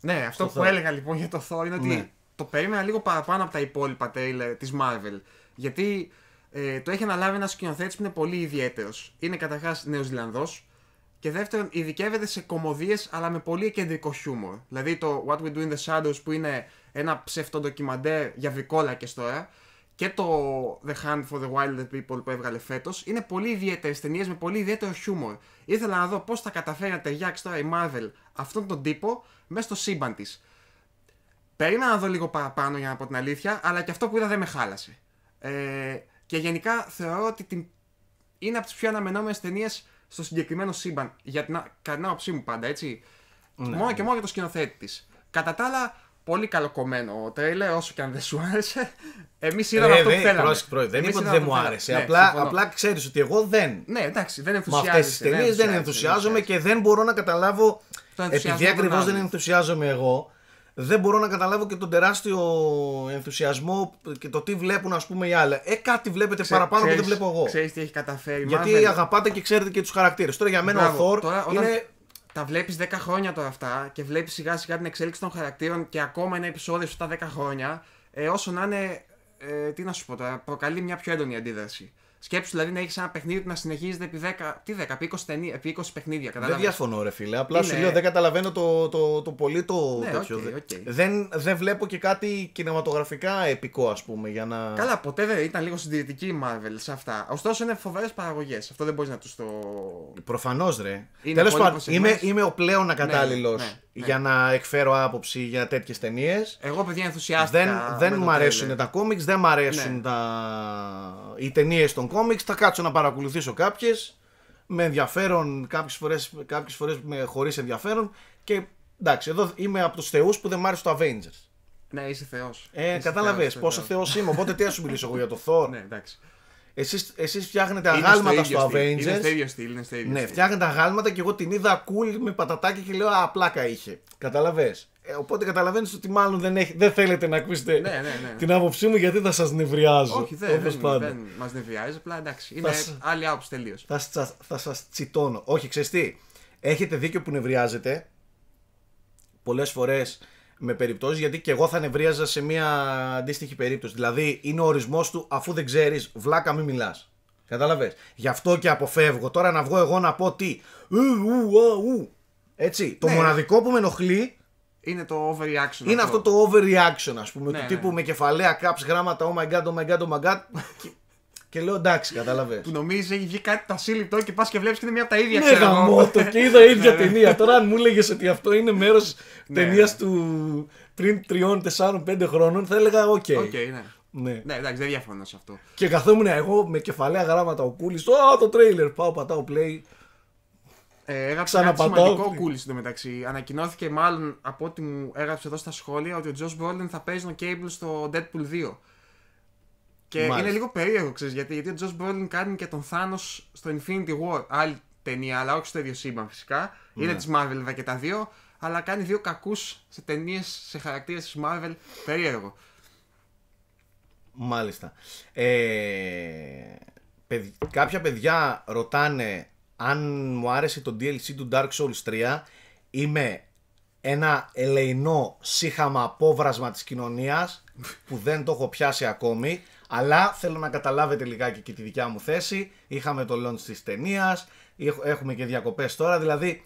Ναι, αυτό που έλεγα λοιπόν για το Thor είναι ότι ναι. το περίμενα λίγο παραπάνω από τα υπόλοιπα τρέιλερ της Marvel. Γιατί ε, το έχει αναλάβει ένας σκηνοθέτης που είναι πολύ ιδιαίτερος. Είναι καταρχάς νεοζηλανδός. Και δεύτερον, ειδικεύεται σε κομμωδίες αλλά με πολύ κεντρικό χιούμορ. Δηλαδή το What We Do in the Shadows που είναι ένα ντοκιμαντέρ για βρικόλακε τώρα, και το The Hand for the Wild People που έβγαλε φέτος, είναι πολύ ιδιαίτερες ταινίες με πολύ ιδιαίτερο χιούμορ. Ήθελα να δω πώς θα καταφέρει να ταιριάξει τώρα η Marvel αυτόν τον τύπο μέσα στο σύμπαν της. Περίμενα να δω λίγο παραπάνω για να πω την αλήθεια, αλλά και αυτό που είδα δεν με χάλασε. Ε, και γενικά θεωρώ ότι την... είναι από τις πιο αναμενόμενες ταινίες στο συγκεκριμένο σύμπαν. Για την, κατά μου πάντα, έτσι. Ναι, μόνο και ναι. μόνο για το σκηνοθέτης τη. Κατά τα άλλα, πολύ καλοκομμένο τρέιλερ, όσο και αν δεν σου άρεσε. Εμείς είδαμε ε, αυτό που θέλαμε. Πρόσεχε, δεν είπα ότι δεν μου άρεσε. Ναι, απλά απλά ξέρεις ότι εγώ δεν. Ναι, εντάξει, δεν ενθουσιάζομαι. Με αυτές τις ταινίες δεν ενθουσιάζομαι και δεν μπορώ να καταλάβω. Επειδή ακριβώς δεν ενθουσιάζομαι εγώ, δεν μπορώ να καταλάβω και τον τεράστιο ενθουσιασμό και το τι βλέπουν ας πούμε οι άλλοι. Ε, κάτι βλέπετε παραπάνω ξέρεις, που δεν βλέπω εγώ. Ξέρεις τι έχει καταφέρει. Γιατί αγαπάτε και ξέρετε και τους χαρακτήρες. Τώρα για μένα Μπράβο, ο Thor τώρα, όταν... είναι... Τα βλέπεις 10 χρόνια τώρα αυτά και βλέπεις σιγά σιγά την εξέλιξη των χαρακτήρων και ακόμα ένα επεισόδιο στα 10 χρόνια. Ε, όσο να είναι. Ε, τι να σου πω τώρα, προκαλεί μια πιο έντονη αντίδραση. Σκέψου δηλαδή να έχεις ένα παιχνίδι που να συνεχίζεται επί 10, τι 10, επί 20, ταινί, 20 παιχνίδια. Κατάλαβες. Δεν διαφωνώ, ρε φίλε. Απλά είναι... σου λέω δεν καταλαβαίνω το, το, το πολύ το ναι, τέτοιο. Okay, Δεν, δεν βλέπω και κάτι κινηματογραφικά επικό, ας πούμε. Για να... Καλά, ποτέ δεν ήταν λίγο συντηρητική η Marvel σε αυτά. Ωστόσο είναι φοβερές παραγωγές. Αυτό δεν μπορείς να τους το. Προφανώς, ρε. Τέλο πάντων, είμαι, είμαι ο πλέον ακατάλληλος. Ναι, ναι. για να εκφέρω άποψη για τέτοιες ταινίες. Εγώ, παιδιά, ενθουσιάστηκα. Δεν, δεν μου αρέσουν τα κόμιξ, δεν μου αρέσουν ναι. τα... οι ταινίες των κόμιξ. Θα κάτσω να παρακολουθήσω κάποιες με ενδιαφέρον, κάποιες φορές κάποιες φορές με χωρίς ενδιαφέρον. Και εντάξει, εδώ είμαι από τους θεούς που δεν μ' άρεσε το Avengers. Ναι, είσαι θεός. Ε, κατάλαβε πόσο θεός είμαι. Οπότε τι α σου μιλήσω εγώ για το Thor. Ναι, εντάξει. Εσείς, εσείς φτιάχνετε αγάλματα στο Avengers. Είναι στο ίδιο ναι, στυλ, Ναι, φτιάχνετε αγάλματα και εγώ την είδα cool με πατατάκι και λέω απλάκα είχε. καταλαβές. Ε, οπότε καταλαβαίνεις ότι μάλλον δεν, έχει, δεν θέλετε να ακούσετε ναι, ναι, ναι. την άποψή μου γιατί θα σας νευριάζω. Όχι, δεν, δεν, μας νευριάζει, απλά εντάξει. Είναι θα, άλλη άποψη τελείως. Θα, θα, θα σας τσιτώνω. Όχι, ξέρεις τι. Έχετε δίκιο που νευριάζετε. Πολλές φορές με περιπτώσεις, γιατί και εγώ θα νευρίαζα σε μια αντίστοιχη περίπτωση. Δηλαδή, είναι ο ορισμός του αφού δεν ξέρεις, βλάκα μη μιλάς. Κατάλαβες. Γι' αυτό και αποφεύγω τώρα να βγω εγώ να πω τι. Έτσι. Το ναι. μοναδικό που με ενοχλεί. Είναι το overreaction. Είναι αυτό, το overreaction, ας πούμε. Ναι, του ναι, τύπου ναι. με κεφαλαία κάψ γράμματα. Oh my god, oh my god, oh my god. Και λέω εντάξει, κατάλαβε. Που νομίζεις έχει βγει κάτι σύλληπτο και πας και βλέπεις και είναι μια από τα ίδια ναι, ξέρω. Ναι, και είδα ίδια ναι, ναι. ταινία. Τώρα, αν μου έλεγε ότι αυτό είναι μέρος ναι, ταινίας του πριν τριων τεσσάρων, πέντε χρόνων, θα έλεγα οκ. ναι. Ναι. ναι, εντάξει, δεν διαφωνώ σε αυτό. Και καθόμουν εγώ με κεφαλαία γράμματα ο Κούλης. Α, το τρέιλερ. Πάω, πατάω, play. Ε, έγραψε ένα σημαντικό Κούλη στο μεταξύ. Ανακοινώθηκε μάλλον από ό,τι μου έγραψε εδώ στα σχόλια ότι ο Josh Brolin θα παίζει τον Κέιμπλ στο Deadpool 2. Και είναι λίγο περίεργο, ξέρεις, γιατί, γιατί ο Τζο Μπρόλιν κάνει και τον Thanos στο Infinity War. Άλλη ταινία, αλλά όχι στο ίδιο σύμπαν φυσικά. Ναι. Είναι της Marvel και τα δύο, αλλά κάνει δύο κακούς σε ταινίες, σε χαρακτήρες της Marvel. Περίεργο. Μάλιστα. Ε, κάποια παιδιά ρωτάνε αν μου άρεσε το DLC του Dark Souls 3. Είμαι ένα ελεηνό σύχαμα απόβρασμα της κοινωνίας που δεν το έχω πιάσει ακόμη αλλά θέλω να καταλάβετε λιγάκι και τη δικιά μου θέση. Είχαμε το launch της ταινίας, έχουμε και διακοπές τώρα. Δηλαδή,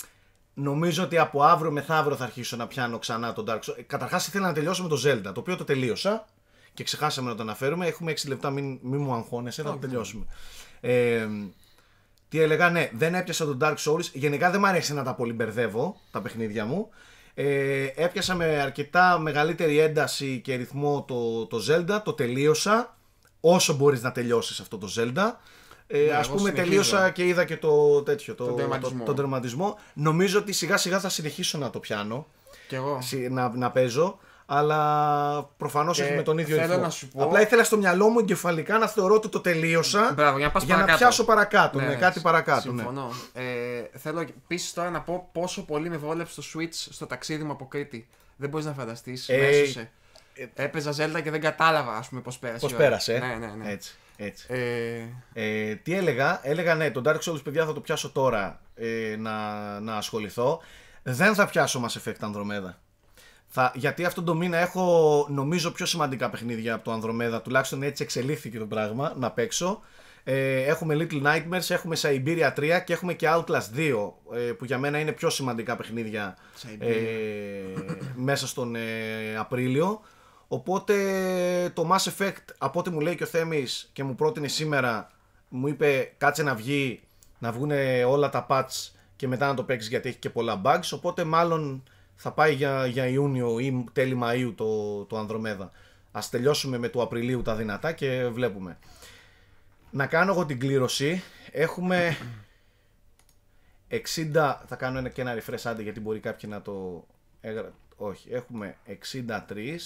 νομίζω ότι από αύριο μεθαύριο θα αρχίσω να πιάνω ξανά τον Dark Souls. Καταρχάς, ήθελα να τελειώσω με το Zelda, το οποίο το τελείωσα και ξεχάσαμε να το αναφέρουμε. Έχουμε 6 λεπτά, μην, μην μου αγχώνεσαι, θα το τελειώσουμε. Ε, τι έλεγα, ναι, δεν έπιασα τον Dark Souls. Γενικά δεν μου αρέσει να τα πολύ μπερδεύω, τα παιχνίδια μου. Ε, έπιασα με αρκετά μεγαλύτερη ένταση και ρυθμό το, το Zelda, το τελείωσα όσο μπορείς να τελειώσεις αυτό το Zelda. Ε, ναι, ας πούμε τελείωσα και είδα και το τέτοιο, το, τον τερματισμό. Το, το, τερματισμό. Νομίζω ότι σιγά σιγά θα συνεχίσω να το πιάνω, και εγώ. Να, να παίζω, αλλά προφανώς και με τον ίδιο θέλω ρυθμό. Να σου πω... Απλά ήθελα στο μυαλό μου εγκεφαλικά να θεωρώ ότι το τελείωσα Μπράβο, για, να, για να πιάσω παρακάτω, ναι, με ναι, ναι, κάτι παρακάτω. Συμφωνώ. Ναι. Ε, θέλω επίσης τώρα να πω πόσο πολύ με βόλεψε το Switch στο ταξίδι μου από Κρήτη. Δεν μπορείς να φανταστείς. Ε, ε, έπαιζα Zelda και δεν κατάλαβα, ας πούμε, πώς πέρασε. Πώ πέρασε. Ναι, ναι, ναι. Έτσι. έτσι. Ε... Ε, τι έλεγα, έλεγα ναι, τον Dark Souls, παιδιά, θα το πιάσω τώρα ε, να, να ασχοληθώ. Δεν θα πιάσω Mass Effect Andromeda. Θα, γιατί αυτόν τον μήνα έχω νομίζω πιο σημαντικά παιχνίδια από το Ανδρομέδα, τουλάχιστον έτσι εξελίχθηκε το πράγμα, να παίξω. Ε, έχουμε Little Nightmares, έχουμε Siberia 3 και έχουμε και Outlast 2 ε, που για μένα είναι πιο σημαντικά παιχνίδια ε, μέσα στον ε, Απρίλιο. Οπότε το Mass Effect, από ό,τι μου λέει και ο Θέμης και μου πρότεινε σήμερα, μου είπε κάτσε να βγει, να βγουν όλα τα patch και μετά να το παίξεις γιατί έχει και πολλά bugs. Οπότε μάλλον θα πάει για, για Ιούνιο ή τέλη Μαΐου το, το Ανδρομέδα. Ας τελειώσουμε με του Απριλίου τα δυνατά και βλέπουμε. Να κάνω εγώ την κλήρωση. Έχουμε 60, θα κάνω και ένα refresh άντε γιατί μπορεί κάποιοι να το... Όχι, έχουμε 63,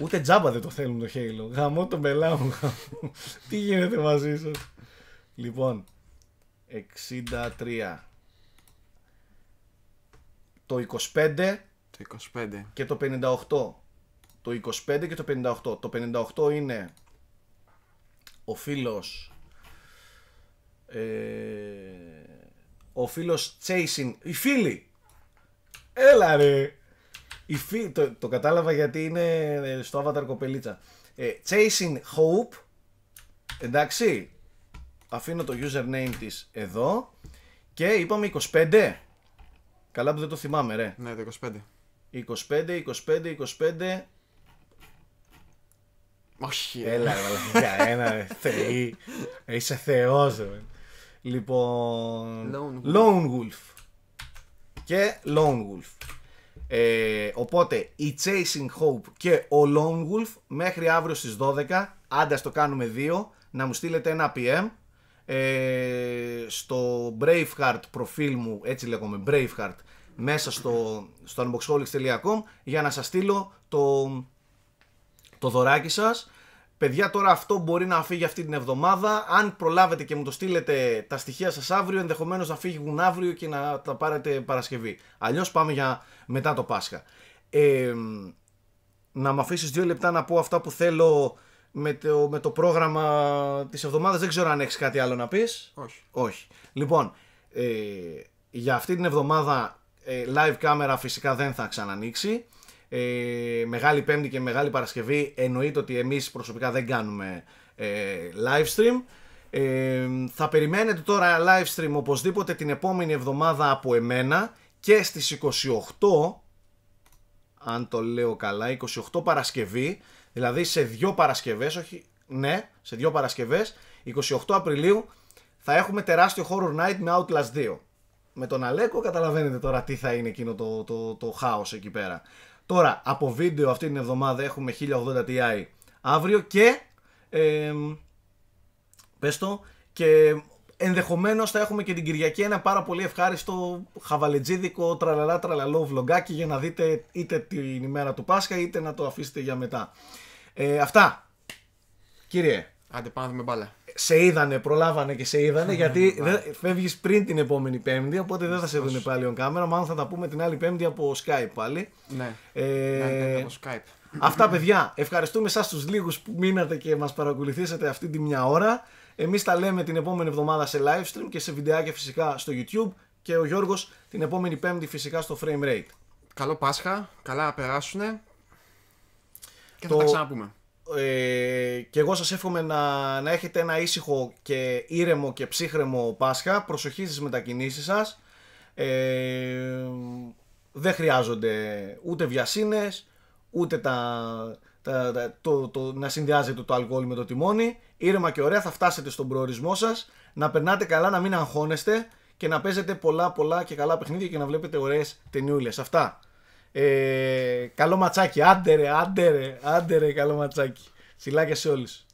Ούτε τζάμπα δεν το θέλουν το Halo. Γαμώ το πελά μου. Τι γίνεται μαζί σας. Λοιπόν, 63. Το 25. Το 25. Και το 58. Το 25 και το 58. Το 58 είναι ο φίλος... Ε, ο φίλος Chasing... Οι φίλοι! Έλα ρε! το, κατάλαβα γιατί είναι ε, στο Avatar κοπελίτσα. Ε, Chasing Hope. Εντάξει. Αφήνω το username της εδώ. Και είπαμε 25. Καλά που δεν το θυμάμαι, ρε. Ναι, το 25. 25, 25, 25. Όχι. Έλα, για ένα θεή. Ε, είσαι θεός, ρε. Λοιπόν. Lone Lone Wolf. Και Lone Wolf. Ε, οπότε η Chasing Hope και ο Lone Wolf μέχρι αύριο στις 12 άντα το κάνουμε δύο να μου στείλετε ένα PM ε, στο Braveheart προφίλ μου έτσι λέγομαι Braveheart μέσα στο, στο unboxholics.com για να σας στείλω το, το δωράκι σας Παιδιά, τώρα αυτό μπορεί να φύγει αυτή την εβδομάδα. Αν προλάβετε και μου το στείλετε τα στοιχεία σας αύριο, ενδεχομένως να φύγουν αύριο και να τα πάρετε Παρασκευή. Αλλιώς πάμε για μετά το Πάσχα. να μου αφήσεις δύο λεπτά να πω αυτά που θέλω με το, με το πρόγραμμα της εβδομάδας. Δεν ξέρω αν έχεις κάτι άλλο να πεις. Όχι. Όχι. Λοιπόν, ε, για αυτή την εβδομάδα ε, live κάμερα φυσικά δεν θα ξανανοίξει. Ε, μεγάλη Πέμπτη και Μεγάλη Παρασκευή εννοείται ότι εμείς προσωπικά δεν κάνουμε ε, live stream. Ε, θα περιμένετε τώρα live stream οπωσδήποτε την επόμενη εβδομάδα από εμένα και στις 28, αν το λέω καλά, 28 Παρασκευή, δηλαδή σε δύο Παρασκευές, όχι, ναι, σε δύο Παρασκευές, 28 Απριλίου θα έχουμε τεράστιο Horror Night με Outlast 2. Με τον Αλέκο καταλαβαίνετε τώρα τι θα είναι εκείνο το, το, το χάος εκεί πέρα. Τώρα, από βίντεο αυτή την εβδομάδα έχουμε 1080 Ti αύριο και. Ε, και ενδεχομένως θα έχουμε και την Κυριακή ένα πάρα πολύ ευχάριστο χαβαλετζίδικο τραλαλά τραλαλό βλογκάκι για να δείτε είτε την ημέρα του Πάσχα είτε να το αφήσετε για μετά. Ε, αυτά. Κύριε, Άντε, πάμε να δούμε μπάλα. Σε είδανε, προλάβανε και σε είδανε, γιατί φεύγεις πριν την επόμενη Πέμπτη, οπότε δεν θα σε δουν πάλι on κάμερα Μάλλον θα τα πούμε την άλλη Πέμπτη από Skype πάλι. Ναι. Ε... Ναι, ναι, ναι, από Skype. Αυτά, παιδιά. Ευχαριστούμε εσάς τους λίγους που μείνατε και μας παρακολουθήσατε αυτή τη μια ώρα. Εμείς τα λέμε την επόμενη εβδομάδα σε live stream και σε βιντεάκια φυσικά στο YouTube και ο Γιώργος την επόμενη Πέμπτη φυσικά στο frame rate. Καλό Πάσχα, καλά περάσουνε και θα το... τα ξαναπούμε. Ε, και εγώ σας εύχομαι να, να έχετε ένα ήσυχο και ήρεμο και ψύχρεμο Πάσχα. Προσοχή στις μετακινήσεις σας. Ε, δεν χρειάζονται ούτε βιασίνες ούτε τα, τα, το, το, να συνδυάζετε το αλκοόλ με το τιμόνι. Ήρεμα και ωραία θα φτάσετε στον προορισμό σας, να περνάτε καλά, να μην αγχώνεστε και να παίζετε πολλά πολλά και καλά παιχνίδια και να βλέπετε ωραίες ταινιούλες. Αυτά. Ε, καλό ματσάκι, άντερε, άντερε, άντερε, καλό ματσάκι. Φιλάκια σε όλους.